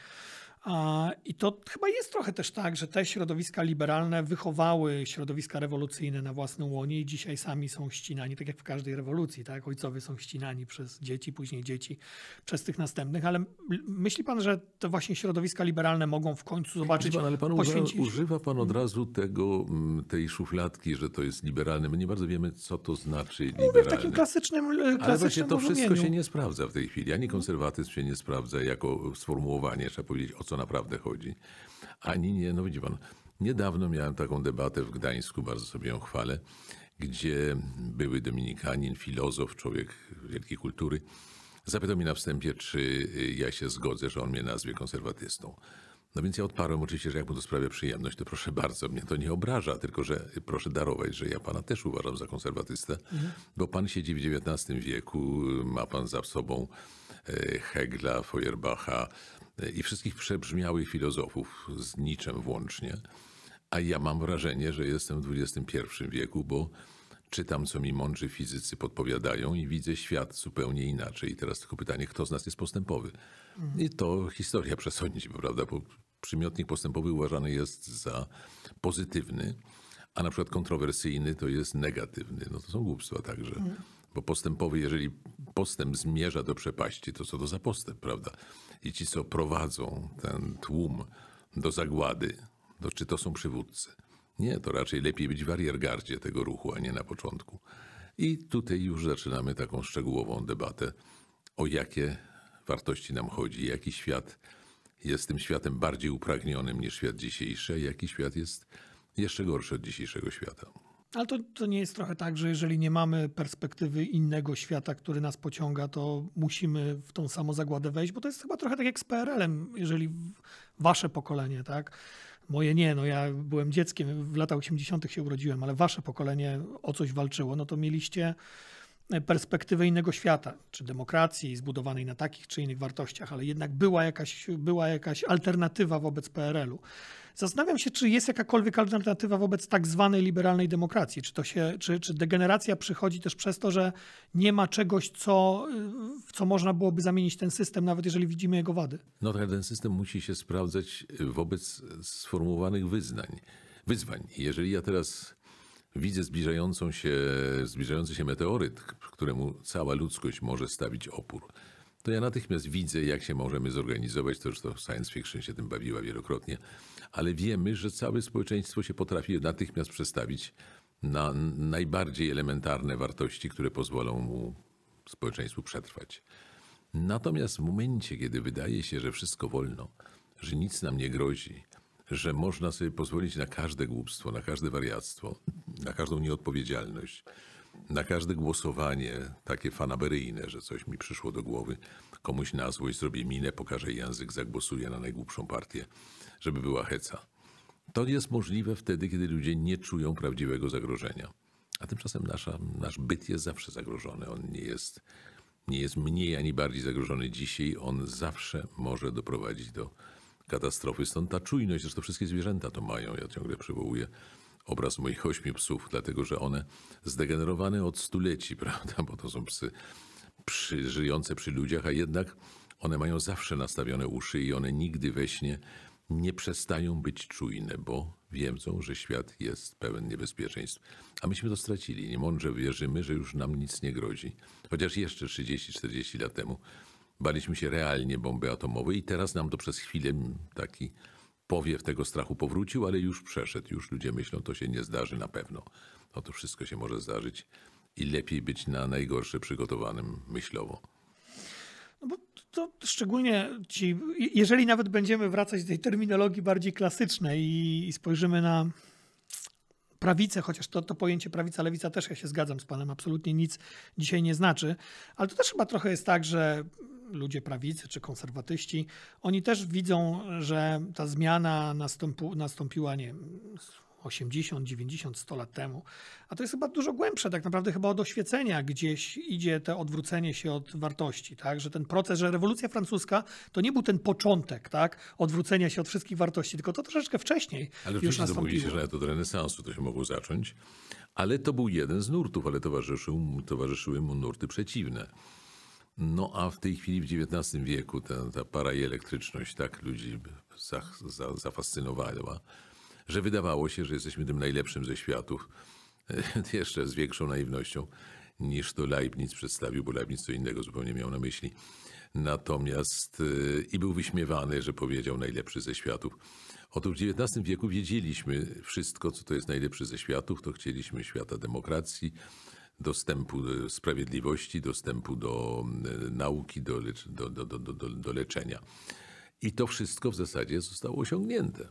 i to chyba jest trochę też tak, że te środowiska liberalne wychowały środowiska rewolucyjne na własnym łonie i dzisiaj sami są ścinani, tak jak w każdej rewolucji, tak? Ojcowie są ścinani przez dzieci, później dzieci przez tych następnych, ale myśli pan, że te właśnie środowiska liberalne mogą w końcu zobaczyć... Pan, ale pan poświęcić... używa pan od hmm? razu tego, tej szufladki, że to jest liberalne. My nie bardzo wiemy, co to znaczy liberalne. Mówię w takim klasycznym, klasycznym e, Ale właśnie to wszystko się nie sprawdza w tej chwili. Ani hmm? konserwatyzm się nie sprawdza jako sformułowanie. Trzeba powiedzieć, o co co naprawdę chodzi, ani nie, no widzi pan, niedawno miałem taką debatę w Gdańsku, bardzo sobie ją chwalę, gdzie były dominikanin, filozof, człowiek wielkiej kultury, zapytał mnie na wstępie, czy ja się zgodzę, że on mnie nazwie konserwatystą. No więc ja odparłem oczywiście, że jak mu to sprawia przyjemność, to proszę bardzo, mnie to nie obraża, tylko że proszę darować, że ja pana też uważam za konserwatystę, mhm. bo pan siedzi w XIX wieku, ma pan za sobą e, Hegla, Feuerbacha, i wszystkich przebrzmiałych filozofów z niczym włącznie, a ja mam wrażenie, że jestem w XXI wieku, bo czytam, co mi mądrzy fizycy podpowiadają i widzę świat zupełnie inaczej. I teraz tylko pytanie, kto z nas jest postępowy? I to historia przesądzi, prawda? Bo przymiotnik postępowy uważany jest za pozytywny, a na przykład kontrowersyjny to jest negatywny. No to są głupstwa także. Bo postępowy, jeżeli postęp zmierza do przepaści, to co to za postęp, prawda? i ci, co prowadzą ten tłum do zagłady, to czy to są przywódcy? Nie, to raczej lepiej być w ariergardzie tego ruchu, a nie na początku. I tutaj już zaczynamy taką szczegółową debatę, o jakie wartości nam chodzi, jaki świat jest tym światem bardziej upragnionym niż świat dzisiejszy, a jaki świat jest jeszcze gorszy od dzisiejszego świata. Ale to, to nie jest trochę tak, że jeżeli nie mamy perspektywy innego świata, który nas pociąga, to musimy w tą samą zagładę wejść, bo to jest chyba trochę tak jak z PRL-em, jeżeli wasze pokolenie, tak? Moje nie, no ja byłem dzieckiem, w latach 80. się urodziłem, ale wasze pokolenie o coś walczyło, no to mieliście perspektywę innego świata, czy demokracji zbudowanej na takich czy innych wartościach, ale jednak była jakaś, była jakaś alternatywa wobec PRL-u. Zastanawiam się, czy jest jakakolwiek alternatywa wobec tak zwanej liberalnej demokracji. Czy, to się, czy, czy degeneracja przychodzi też przez to, że nie ma czegoś, co, w co można byłoby zamienić ten system, nawet jeżeli widzimy jego wady? No tak, ten system musi się sprawdzać wobec sformułowanych wyznań, wyzwań. Jeżeli ja teraz Widzę zbliżającą się, zbliżający się meteoryt, któremu cała ludzkość może stawić opór. To ja natychmiast widzę, jak się możemy zorganizować. To zresztą science fiction się tym bawiła wielokrotnie, ale wiemy, że całe społeczeństwo się potrafi natychmiast przestawić na najbardziej elementarne wartości, które pozwolą mu społeczeństwu przetrwać. Natomiast w momencie, kiedy wydaje się, że wszystko wolno, że nic nam nie grozi, że można sobie pozwolić na każde głupstwo, na każde wariactwo, na każdą nieodpowiedzialność, na każde głosowanie takie fanaberyjne, że coś mi przyszło do głowy, komuś na złość zrobię minę, pokażę język, zagłosuję na najgłupszą partię, żeby była heca. To jest możliwe wtedy, kiedy ludzie nie czują prawdziwego zagrożenia. A tymczasem nasza, nasz byt jest zawsze zagrożony. On nie jest, nie jest mniej ani bardziej zagrożony dzisiaj. On zawsze może doprowadzić do katastrofy. Stąd ta czujność, zresztą wszystkie zwierzęta to mają. Ja ciągle przywołuję obraz moich ośmiu psów, dlatego że one zdegenerowane od stuleci, prawda? Bo to są psy przy, żyjące przy ludziach, a jednak one mają zawsze nastawione uszy i one nigdy we śnie nie przestają być czujne, bo wiedzą, że świat jest pełen niebezpieczeństw. A myśmy to stracili. Niemądrze wierzymy, że już nam nic nie grozi. Chociaż jeszcze 30-40 lat temu baliśmy się realnie bomby atomowej i teraz nam to przez chwilę taki powiew tego strachu powrócił, ale już przeszedł. Już ludzie myślą, to się nie zdarzy na pewno. No to wszystko się może zdarzyć i lepiej być na najgorsze przygotowanym myślowo. No bo to szczególnie ci, jeżeli nawet będziemy wracać do tej terminologii bardziej klasycznej i spojrzymy na prawicę, chociaż to, to pojęcie prawica-lewica też ja się zgadzam z panem, absolutnie nic dzisiaj nie znaczy, ale to też chyba trochę jest tak, że ludzie prawicy czy konserwatyści, oni też widzą, że ta zmiana nastąpiła nie wiem, 80, 90, 100 lat temu. A to jest chyba dużo głębsze, tak naprawdę chyba od oświecenia gdzieś idzie to odwrócenie się od wartości, tak? Że ten proces, że rewolucja francuska to nie był ten początek, tak? Odwrócenia się od wszystkich wartości, tylko to troszeczkę wcześniej Ale już nastąpiło. się, że to od renesansu to się mogło zacząć, ale to był jeden z nurtów, ale towarzyszył, towarzyszyły mu nurty przeciwne. No a w tej chwili w XIX wieku ta, ta para i elektryczność tak ludzi zafascynowała że wydawało się, że jesteśmy tym najlepszym ze światów. Jeszcze z większą naiwnością niż to Leibniz przedstawił, bo Leibniz co innego zupełnie miał na myśli. Natomiast yy, i był wyśmiewany, że powiedział najlepszy ze światów. Otóż w XIX wieku wiedzieliśmy wszystko, co to jest najlepszy ze światów. To chcieliśmy świata demokracji, dostępu do sprawiedliwości, dostępu do y, nauki, do, do, do, do, do leczenia. I to wszystko w zasadzie zostało osiągnięte.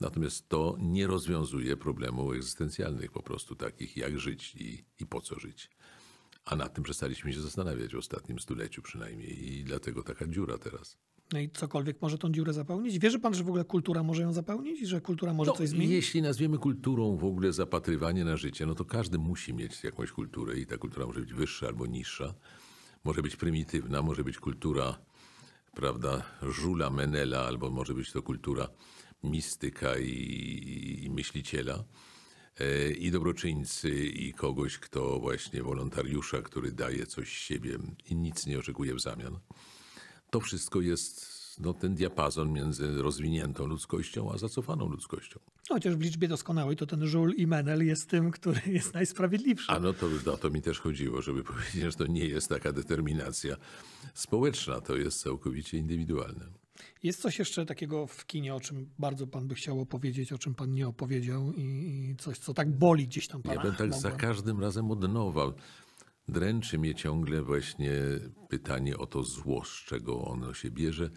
Natomiast to nie rozwiązuje problemów egzystencjalnych, po prostu takich jak żyć i, i po co żyć. A nad tym przestaliśmy się zastanawiać w ostatnim stuleciu przynajmniej i dlatego taka dziura teraz. No i cokolwiek może tą dziurę zapełnić? Wierzy pan, że w ogóle kultura może ją zapełnić? Że kultura może no, coś zmienić? Jeśli nazwiemy kulturą w ogóle zapatrywanie na życie, no to każdy musi mieć jakąś kulturę i ta kultura może być wyższa albo niższa. Może być prymitywna, może być kultura, prawda, żula Menela, albo może być to kultura mistyka i, i myśliciela, e, i dobroczyńcy, i kogoś, kto właśnie wolontariusza, który daje coś siebie i nic nie oczekuje w zamian. To wszystko jest no, ten diapazon między rozwiniętą ludzkością a zacofaną ludzkością. Chociaż w liczbie doskonałej to ten Żul i Menel jest tym, który jest najsprawiedliwszy. A no to, no to mi też chodziło, żeby powiedzieć, że to nie jest taka determinacja społeczna, to jest całkowicie indywidualne. Jest coś jeszcze takiego w kinie, o czym bardzo pan by chciał opowiedzieć, o czym pan nie opowiedział i, i coś, co tak boli gdzieś tam pana? Ja bym tak mogłem. za każdym razem odnował. Dręczy mnie ciągle właśnie pytanie o to zło, z czego ono się bierze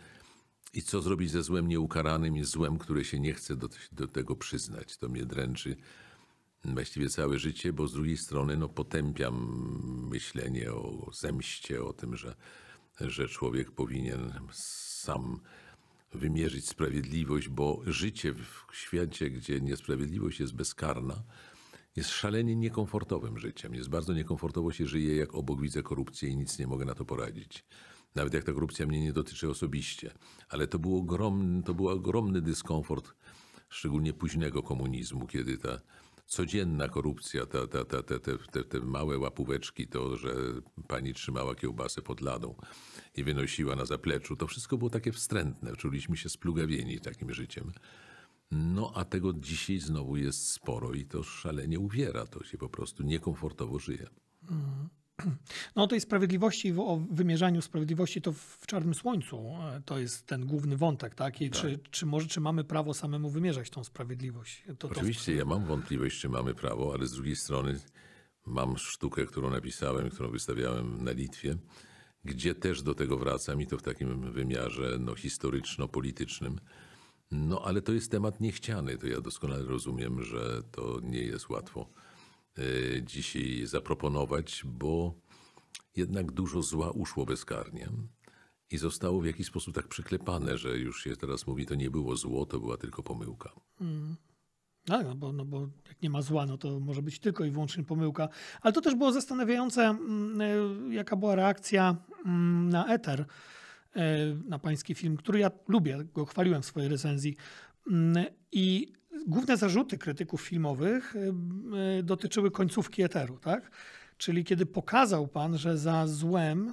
i co zrobić ze złem nieukaranym i złem, które się nie chce do, do tego przyznać. To mnie dręczy właściwie całe życie, bo z drugiej strony no, potępiam myślenie o zemście, o tym, że, że człowiek powinien sam wymierzyć sprawiedliwość, bo życie w świecie, gdzie niesprawiedliwość jest bezkarna, jest szalenie niekomfortowym życiem. Jest bardzo niekomfortowo się żyje, jak obok widzę korupcję i nic nie mogę na to poradzić. Nawet jak ta korupcja mnie nie dotyczy osobiście. Ale to był ogromny, to był ogromny dyskomfort, szczególnie późnego komunizmu, kiedy ta codzienna korupcja, te, te, te, te, te, te małe łapóweczki, to, że pani trzymała kiełbasę pod ladą i wynosiła na zapleczu, to wszystko było takie wstrętne. Czuliśmy się splugawieni takim życiem. No a tego dzisiaj znowu jest sporo i to szalenie uwiera, to się po prostu niekomfortowo żyje. Mhm. No o tej sprawiedliwości, o wymierzaniu sprawiedliwości to w Czarnym Słońcu e, to jest ten główny wątek, tak? I tak. Czy, czy może, czy mamy prawo samemu wymierzać tą sprawiedliwość? To, Oczywiście to... ja mam wątpliwość, czy mamy prawo, ale z drugiej strony mam sztukę, którą napisałem, którą wystawiałem na Litwie, gdzie też do tego wracam i to w takim wymiarze no, historyczno-politycznym. No ale to jest temat niechciany, to ja doskonale rozumiem, że to nie jest łatwo E, dzisiaj zaproponować, bo jednak dużo zła uszło bezkarnie i zostało w jakiś sposób tak przyklepane, że już się teraz mówi, to nie było zło, to była tylko pomyłka. Mm. Tak, no bo, no bo jak nie ma zła, no to może być tylko i wyłącznie pomyłka. Ale to też było zastanawiające, mm, e, jaka była reakcja mm, na Eter, e, na pański film, który ja lubię, go chwaliłem w swojej recenzji. Mm, I Główne zarzuty krytyków filmowych y, y, dotyczyły końcówki eteru, tak? Czyli kiedy pokazał pan, że za złem,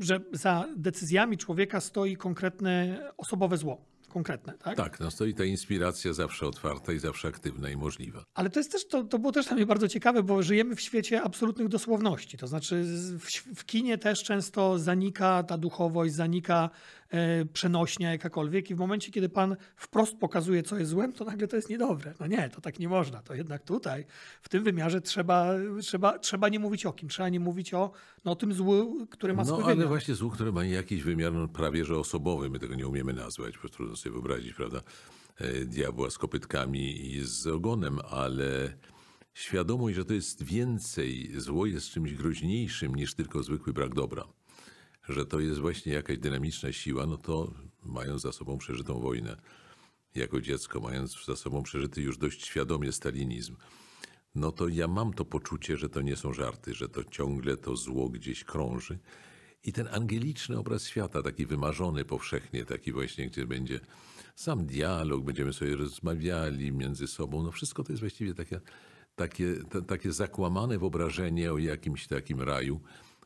y, że za decyzjami człowieka stoi konkretne osobowe zło. Konkretne, tak? Tak, no stoi ta inspiracja zawsze otwarta i zawsze aktywna i możliwa. Ale to jest też, to, to było też dla mnie bardzo ciekawe, bo żyjemy w świecie absolutnych dosłowności. To znaczy w, w kinie też często zanika ta duchowość, zanika E, przenośnia jakakolwiek i w momencie, kiedy Pan wprost pokazuje, co jest złem, to nagle to jest niedobre. No nie, to tak nie można. To jednak tutaj, w tym wymiarze trzeba, trzeba, trzeba nie mówić o kim, trzeba nie mówić o, no, o tym złu, który ma no, swój No ale właśnie zło który ma jakiś wymiar no, prawie że osobowy, my tego nie umiemy nazwać, bo trudno sobie wyobrazić, prawda, e, diabła z kopytkami i z ogonem, ale świadomość, że to jest więcej, zło jest czymś groźniejszym niż tylko zwykły brak dobra że to jest właśnie jakaś dynamiczna siła, no to mając za sobą przeżytą wojnę jako dziecko, mając za sobą przeżyty już dość świadomie stalinizm, no to ja mam to poczucie, że to nie są żarty, że to ciągle to zło gdzieś krąży. I ten angeliczny obraz świata, taki wymarzony powszechnie, taki właśnie, gdzie będzie sam dialog, będziemy sobie rozmawiali między sobą, no wszystko to jest właściwie takie, takie, takie zakłamane wyobrażenie o jakimś takim raju,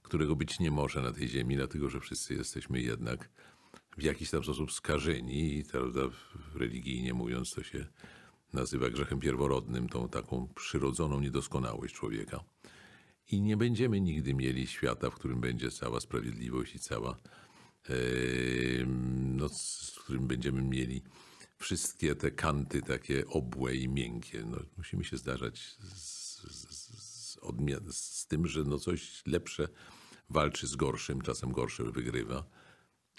którego być nie może na tej ziemi, dlatego że wszyscy jesteśmy jednak w jakiś tam sposób skażeni i religijnie mówiąc to się nazywa grzechem pierworodnym, tą taką przyrodzoną niedoskonałość człowieka. I nie będziemy nigdy mieli świata, w którym będzie cała sprawiedliwość i cała, yy, no, z którym będziemy mieli wszystkie te kanty takie obłe i miękkie. No, musimy się zdarzać z z tym, że no coś lepsze walczy z gorszym, czasem gorsze wygrywa,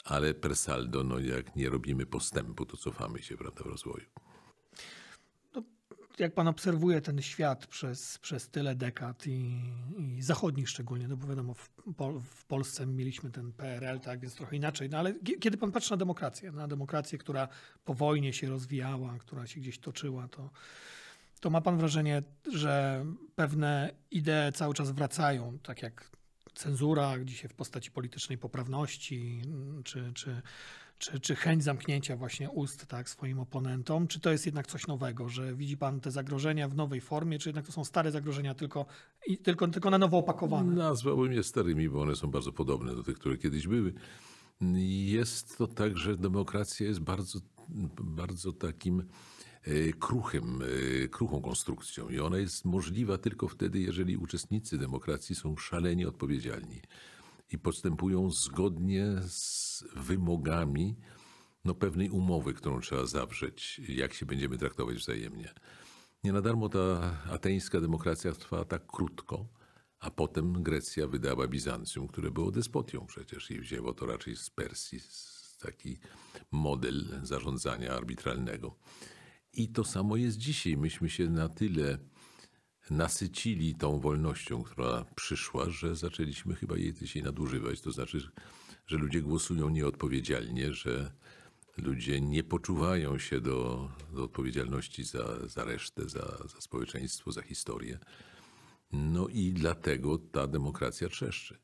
ale per saldo, no jak nie robimy postępu, to cofamy się prawda, w rozwoju. No, jak pan obserwuje ten świat przez, przez tyle dekad i, i zachodnich szczególnie, no bo wiadomo, w, Pol w, Polsce mieliśmy ten PRL, tak, więc trochę inaczej, no ale kiedy pan patrzy na demokrację, na demokrację, która po wojnie się rozwijała, która się gdzieś toczyła, to to ma pan wrażenie, że pewne idee cały czas wracają, tak jak cenzura dzisiaj w postaci politycznej poprawności, mm, czy, czy, czy, czy chęć zamknięcia właśnie ust tak, swoim oponentom? Czy to jest jednak coś nowego, że widzi pan te zagrożenia w nowej formie, czy jednak to są stare zagrożenia, tylko, i, tylko, tylko na nowo opakowane? Nazwałbym je starymi, bo one są bardzo podobne do tych, które kiedyś były. Jest to tak, że demokracja jest bardzo, bardzo takim Y, kruchym, y, kruchą konstrukcją i ona jest możliwa tylko wtedy, jeżeli uczestnicy demokracji są szalenie odpowiedzialni i postępują zgodnie z wymogami no, pewnej umowy, którą trzeba zawrzeć, jak się będziemy traktować wzajemnie. Nie na darmo ta ateńska demokracja trwała tak krótko, a potem Grecja wydała Bizancjum, które było despotią przecież i wzięło to raczej z Persji, taki model zarządzania arbitralnego. I to samo jest dzisiaj. Myśmy się na tyle nasycili tą wolnością, która przyszła, że zaczęliśmy chyba jej dzisiaj nadużywać. To znaczy, że ludzie głosują nieodpowiedzialnie, że ludzie nie poczuwają się do, do odpowiedzialności za, za resztę, za, za społeczeństwo, za historię. No i dlatego ta demokracja trzeszczy.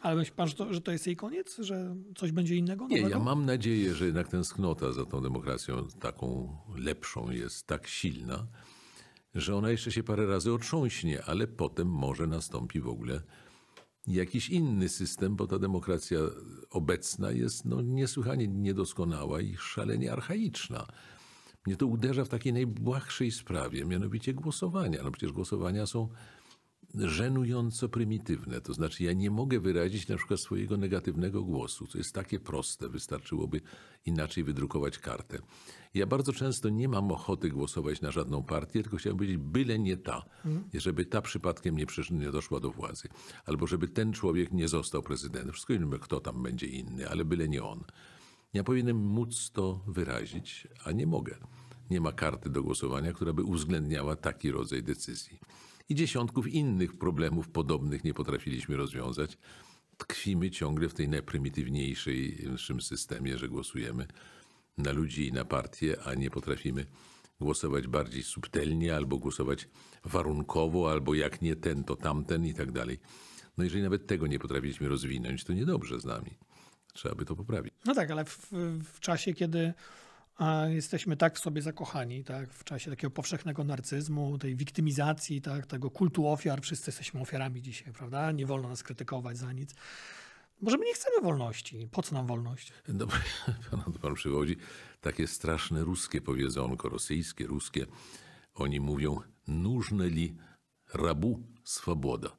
Ale myśli pan, że to, że to jest jej koniec? Że coś będzie innego? Nowego? Nie, ja mam nadzieję, że jednak tęsknota za tą demokracją taką lepszą jest tak silna, że ona jeszcze się parę razy otrząśnie, ale potem może nastąpi w ogóle jakiś inny system, bo ta demokracja obecna jest no, niesłychanie niedoskonała i szalenie archaiczna. Mnie to uderza w takiej najbłahszej sprawie, mianowicie głosowania. No przecież głosowania są żenująco prymitywne. To znaczy, ja nie mogę wyrazić na przykład swojego negatywnego głosu, To jest takie proste, wystarczyłoby inaczej wydrukować kartę. Ja bardzo często nie mam ochoty głosować na żadną partię, tylko chciałbym powiedzieć, byle nie ta, mhm. żeby ta przypadkiem nie, przysz- nie doszła do władzy, albo żeby ten człowiek nie został prezydentem. Wszystko inne, kto tam będzie inny, ale byle nie on. Ja powinienem móc to wyrazić, a nie mogę. Nie ma karty do głosowania, która by uwzględniała taki rodzaj decyzji i dziesiątków innych problemów podobnych nie potrafiliśmy rozwiązać. Tkwimy ciągle w tej najprymitywniejszym systemie, że głosujemy na ludzi i na partie, a nie potrafimy głosować bardziej subtelnie, albo głosować warunkowo, albo jak nie ten, to tamten i tak dalej. No jeżeli nawet tego nie potrafiliśmy rozwinąć, to niedobrze z nami. Trzeba by to poprawić. No tak, ale w, w czasie, kiedy a jesteśmy tak w sobie zakochani, tak, w czasie takiego powszechnego narcyzmu, tej wiktymizacji, tak, tego kultu ofiar, wszyscy jesteśmy ofiarami dzisiaj, prawda? Nie wolno nas krytykować za nic. Może my nie chcemy wolności. Po co nam wolność? Dobrze, no, pan, pan przywodzi takie straszne ruskie powiedzonko, rosyjskie, ruskie. Oni mówią, nużne li rabu swoboda.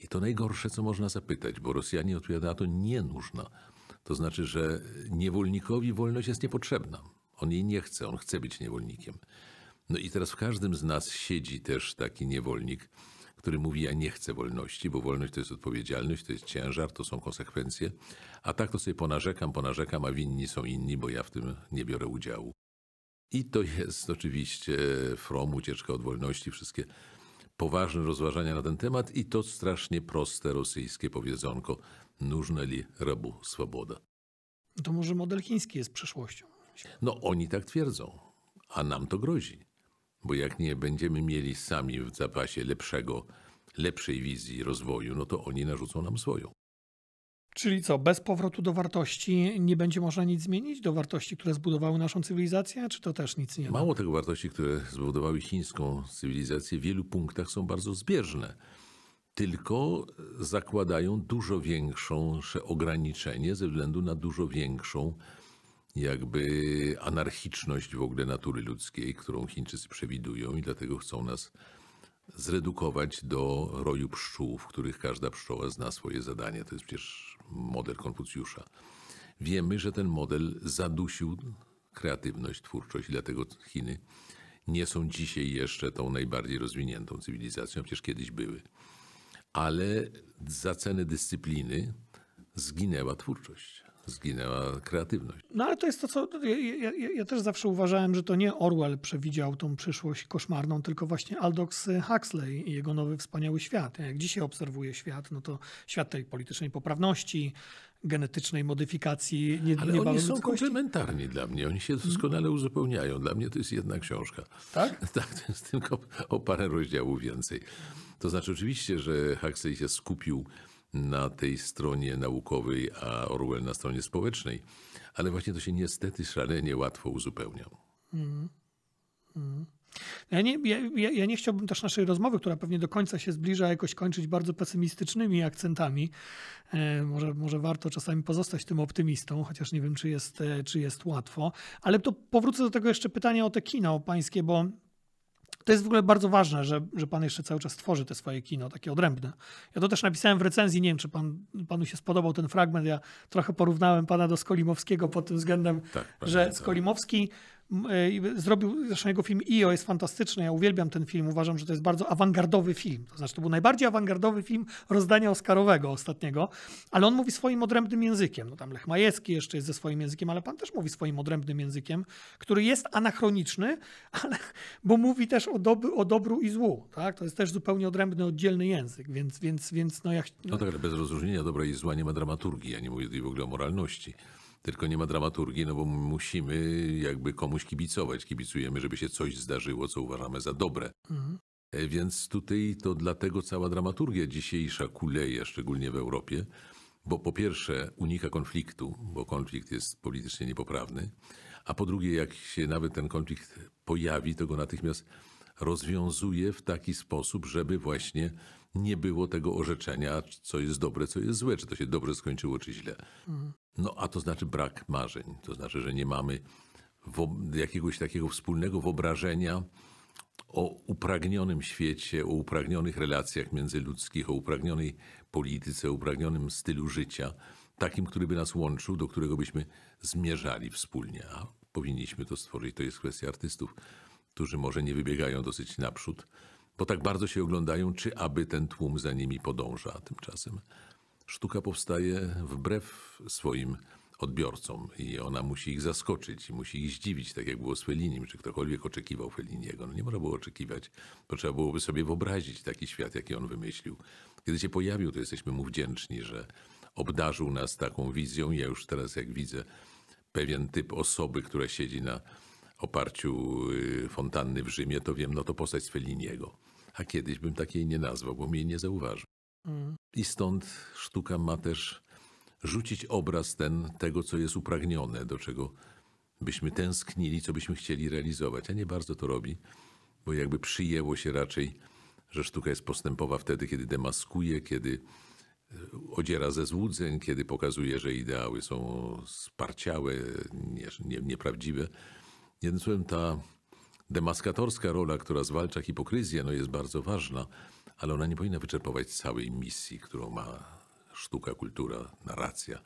I to najgorsze, co można zapytać, bo Rosjanie odpowiadają na to, nie nużna. To znaczy, że niewolnikowi wolność jest niepotrzebna. On jej nie chce, on chce być niewolnikiem. No i teraz w każdym z nas siedzi też taki niewolnik, który mówi: Ja nie chcę wolności, bo wolność to jest odpowiedzialność, to jest ciężar, to są konsekwencje. A tak to sobie ponarzekam, ponarzekam, a winni są inni, bo ja w tym nie biorę udziału. I to jest oczywiście from, ucieczka od wolności, wszystkie poważne rozważania na ten temat i to strasznie proste rosyjskie powiedzonko Нужна ли рабу свобода? To może model chiński jest przyszłością. No oni tak twierdzą, a nam to grozi. Bo jak nie będziemy mieli sami w zapasie lepszego, lepszej wizji rozwoju, no to oni narzucą nam swoją. Czyli co, bez powrotu do wartości nie będzie można nic zmienić? Do wartości, które zbudowały naszą cywilizację, czy to też nic nie Mało da? tych wartości, które zbudowały chińską cywilizację, w wielu punktach są bardzo zbieżne tylko zakładają dużo większą ograniczenie ze względu na dużo większą jakby anarchiczność w ogóle natury ludzkiej, którą Chińczycy przewidują i dlatego chcą nas zredukować do roju pszczół, w których każda pszczoła zna swoje zadanie. To jest przecież model Konfucjusza. Wiemy, że ten model zadusił kreatywność, twórczość i dlatego Chiny nie są dzisiaj jeszcze tą najbardziej rozwiniętą cywilizacją, przecież kiedyś były ale za cenę dyscypliny zginęła twórczość zginęła kreatywność. No ale to jest to, co ja, ja, ja, też zawsze uważałem, że to nie Orwell przewidział tą przyszłość koszmarną, tylko właśnie Aldox Huxley i jego nowy wspaniały świat. Jak dzisiaj obserwuję świat, no to świat tej politycznej poprawności, genetycznej modyfikacji. Nie, Ale nie oni są komplementarni dla mnie, oni się doskonale uzupełniają. Dla mnie to jest jedna książka. Tak? Tak, to jest tylko o parę rozdziałów więcej. To znaczy oczywiście, że Huxley się skupił na tej stronie naukowej, a Orwell na stronie społecznej, ale właśnie to się niestety szalenie łatwo uzupełnia. Mm. Mm. Ja nie, ja, ja nie chciałbym też naszej rozmowy, która pewnie do końca się zbliża, jakoś kończyć bardzo pesymistycznymi akcentami. E, może, może warto czasami pozostać tym optymistą, chociaż nie wiem, czy jest, e, czy jest łatwo. Ale to powrócę do tego jeszcze pytania o te kino, o pańskie, bo to jest w ogóle bardzo ważne, że, że pan jeszcze cały czas tworzy te swoje kino, takie odrębne. Ja to też napisałem w recenzji, nie wiem, czy pan, panu się spodobał ten fragment. Ja trochę porównałem pana do Skolimowskiego pod tym względem, tak, że Skolimowski E, zrobił, zresztą jego film IO jest fantastyczny, ja uwielbiam ten film, uważam, że to jest bardzo awangardowy film. To znaczy, to był najbardziej awangardowy film rozdania Oscarowego ostatniego, ale on mówi swoim odrębnym językiem. No tam Lech Majewski jeszcze jest ze swoim językiem, ale pan też mówi swoim odrębnym językiem, który jest anachroniczny, ale, bo mówi też o, dobru, o dobru i złu. Tak? To jest też zupełnie odrębny, oddzielny język, więc, więc, więc no jak... No tak, ale bez rozróżnienia dobra i zła nie ma dramaturgii, ja nie mówię tutaj w ogóle o moralności tylko nie ma dramaturgii, no bo musimy jakby komuś kibicować. Kibicujemy, żeby się coś zdarzyło, co uważamy za dobre. Mhm. E, więc tutaj to dlatego cała dramaturgia dzisiejsza kuleje, szczególnie w Europie, bo po pierwsze unika konfliktu, bo konflikt jest politycznie niepoprawny, a po drugie, jak się nawet ten konflikt pojawi, to go natychmiast rozwiązuje w taki sposób, żeby właśnie nie było tego orzeczenia, co jest dobre, co jest złe, czy to się dobrze skończyło, czy źle. Mhm. No a to znaczy brak marzeń. To znaczy, że nie mamy jakiegoś takiego wspólnego wyobrażenia o upragnionym świecie, o upragnionych relacjach międzyludzkich, o upragnionej polityce, o upragnionym stylu życia, takim, który by nas łączył, do którego byśmy zmierzali wspólnie. A powinniśmy to stworzyć. To jest kwestia artystów, którzy może nie wybiegają dosyć naprzód, bo tak bardzo się oglądają, czy aby ten tłum za nimi podąża. A tymczasem Sztuka powstaje wbrew swoim odbiorcom i ona musi ich zaskoczyć i musi ich zdziwić, tak jak było z Fellinim. Czy ktokolwiek oczekiwał Felliniego? No nie można było oczekiwać, bo trzeba byłoby sobie wyobrazić taki świat, jaki on wymyślił. Kiedy się pojawił, to jesteśmy mu wdzięczni, że obdarzył nas taką wizją. Ja już teraz, jak widzę pewien typ osoby, która siedzi na oparciu y, fontanny w Rzymie, to wiem, no to postać z A kiedyś bym takiej nie nazwał, bo mnie nie zauważył. I stąd sztuka ma też rzucić obraz ten, tego, co jest upragnione, do czego byśmy tęsknili, co byśmy chcieli realizować, a nie bardzo to robi, bo jakby przyjęło się raczej, że sztuka jest postępowa wtedy, kiedy demaskuje, kiedy e, odziera ze złudzeń, kiedy pokazuje, że ideały są sparciałe, nie, nie, nieprawdziwe. Jednym słowem, ta demaskatorska rola, która zwalcza hipokryzję, no jest bardzo ważna ale ona nie powinna wyczerpować całej misji, którą ma sztuka, kultura, narracja.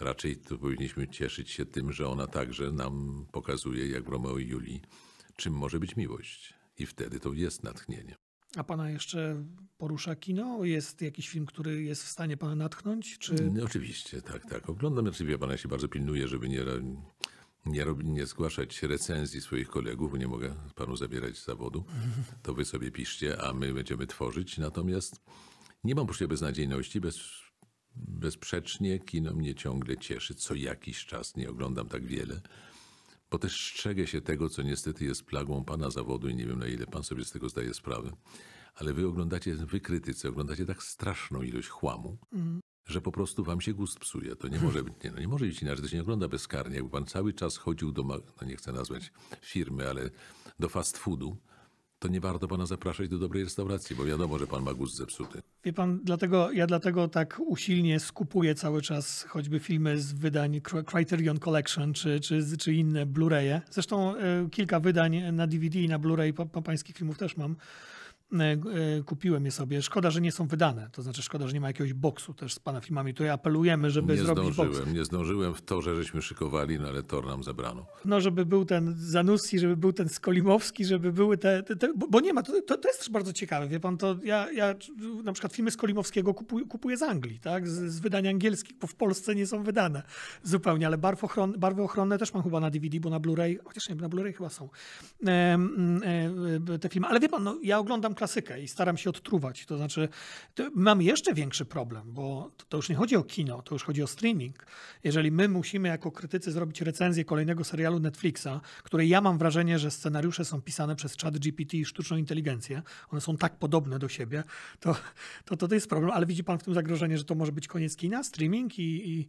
Raczej to powinniśmy cieszyć się tym, że ona także nam pokazuje, jak w Romeo i Julii, czym może być miłość. I wtedy to jest natchnienie. A pana jeszcze porusza kino? Jest jakiś film, który jest w stanie pana natchnąć? Czy... No, oczywiście, tak, tak. Oglądam, oczywiście znaczy, pana się bardzo pilnuję, żeby nie nie, rob, nie zgłaszać recenzji swoich kolegów, nie mogę panu zabierać zawodu, to wy sobie piszcie, a my będziemy tworzyć. Natomiast nie mam poczucia beznadziejności, bez, bezsprzecznie kino mnie ciągle cieszy. Co jakiś czas nie oglądam tak wiele, bo też strzegę się tego, co niestety jest plagą pana zawodu i nie wiem na ile pan sobie z tego zdaje sprawę, ale wy oglądacie krytycy, oglądacie tak straszną ilość chłamu, mm że po prostu wam się gust psuje. To nie może być, nie, no nie może być inaczej, to się nie ogląda bezkarnie. Jakby pan cały czas chodził do, no nie chcę nazwać firmy, ale do fast foodu, to nie warto pana zapraszać do dobrej restauracji, bo wiadomo, że pan ma gust zepsuty. Wie pan, dlatego, ja dlatego tak usilnie skupuję cały czas choćby filmy z wydań Criterion Collection czy, czy, czy inne Blu-raye. Zresztą y, kilka wydań na DVD i na Blu-ray pa, pa, pańskich filmów też mam. E, e, kupiłem je sobie. Szkoda, że nie są wydane. To znaczy, szkoda, że nie ma jakiegoś boksu też z pana filmami. Tutaj apelujemy, żeby nie zrobić zdążyłem, boks. Nie zdążyłem w to, że żeśmy szykowali, no ale tor nam zabrano. No, żeby był ten Zanussi, żeby był ten Skolimowski, żeby były te. te, te bo nie ma, to, to, to, jest też bardzo ciekawe. Wie pan, to ja, ja na przykład filmy Skolimowskiego kupuję, kupuję z Anglii, tak? Z, z wydań angielskich, bo w Polsce nie są wydane zupełnie, ale barw ochron, barwy ochronne też mam chyba na DVD, bo na Blu-ray, chociaż nie, na Blu-ray chyba są e, e, te filmy. Ale wie pan, no, ja oglądam klasykę i staram się odtruwać. To znaczy, to mam jeszcze większy problem, bo to, to, już nie chodzi o kino, to już chodzi o streaming. Jeżeli my musimy jako krytycy zrobić recenzję kolejnego serialu Netflixa, której ja mam wrażenie, że scenariusze są pisane przez chat GPT i sztuczną inteligencję, one są tak podobne do siebie, to to, to, to jest problem. Ale widzi pan w tym zagrożenie, że to może być koniec kina, streaming i, i...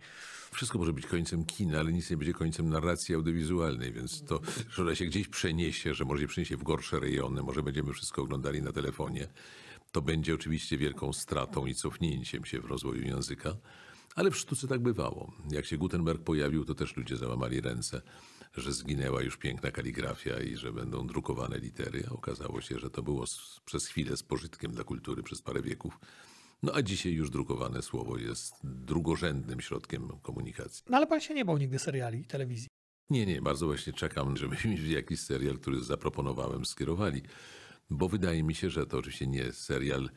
Wszystko może być końcem kina, ale nic nie będzie końcem narracji audiowizualnej, więc to, że się gdzieś przeniesie, że może się przeniesie w gorsze rejony, może będziemy wszystko oglądali na telefonie, to będzie oczywiście wielką stratą i cofnięciem się w rozwoju języka. Ale w sztuce tak bywało. Jak się Gutenberg pojawił, to też ludzie załamali ręce, że zginęła już piękna kaligrafia i że będą drukowane litery. okazało się, że to było przez chwilę z pożytkiem dla kultury przez parę wieków. No a dzisiaj już drukowane słowo jest drugorzędnym środkiem komunikacji. No ale pan się nie bał nigdy seriali i telewizji. Nie, nie, bardzo właśnie czekam, żeby mi jakiś serial, który zaproponowałem, skierowali bo wydaje mi się, że to oczywiście nie serial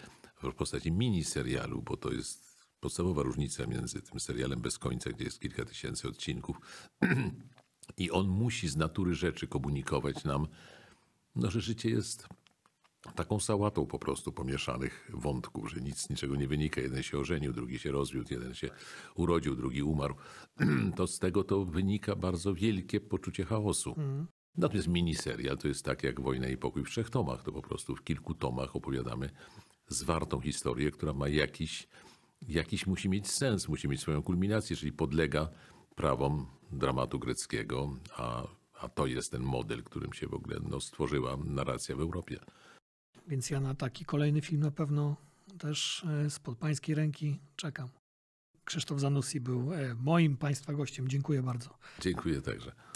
w postaci miniserialu, bo to jest podstawowa różnica między tym serialem bez końca, gdzie jest kilka tysięcy odcinków, i on musi z natury rzeczy komunikować nam, no, że życie jest taką sałatą po prostu pomieszanych wątków, że nic z niczego nie wynika. Jeden się ożenił, drugi się rozwiódł, jeden się urodził, drugi umarł. To z tego to wynika bardzo wielkie poczucie chaosu. Mm. Natomiast no, miniserial to jest tak jak Wojna i Pokój w trzech tomach. To po prostu w kilku tomach opowiadamy zwartą historię, która ma jakiś, jakiś musi mieć sens, musi mieć swoją kulminację, czyli podlega prawom dramatu greckiego, a, a to jest ten model, którym się w ogóle no, stworzyła narracja w Europie. Więc ja na taki kolejny film na pewno też e, spod pańskiej ręki czekam. Krzysztof Zanussi był e, moim państwa gościem. Dziękuję bardzo. Dziękuję także.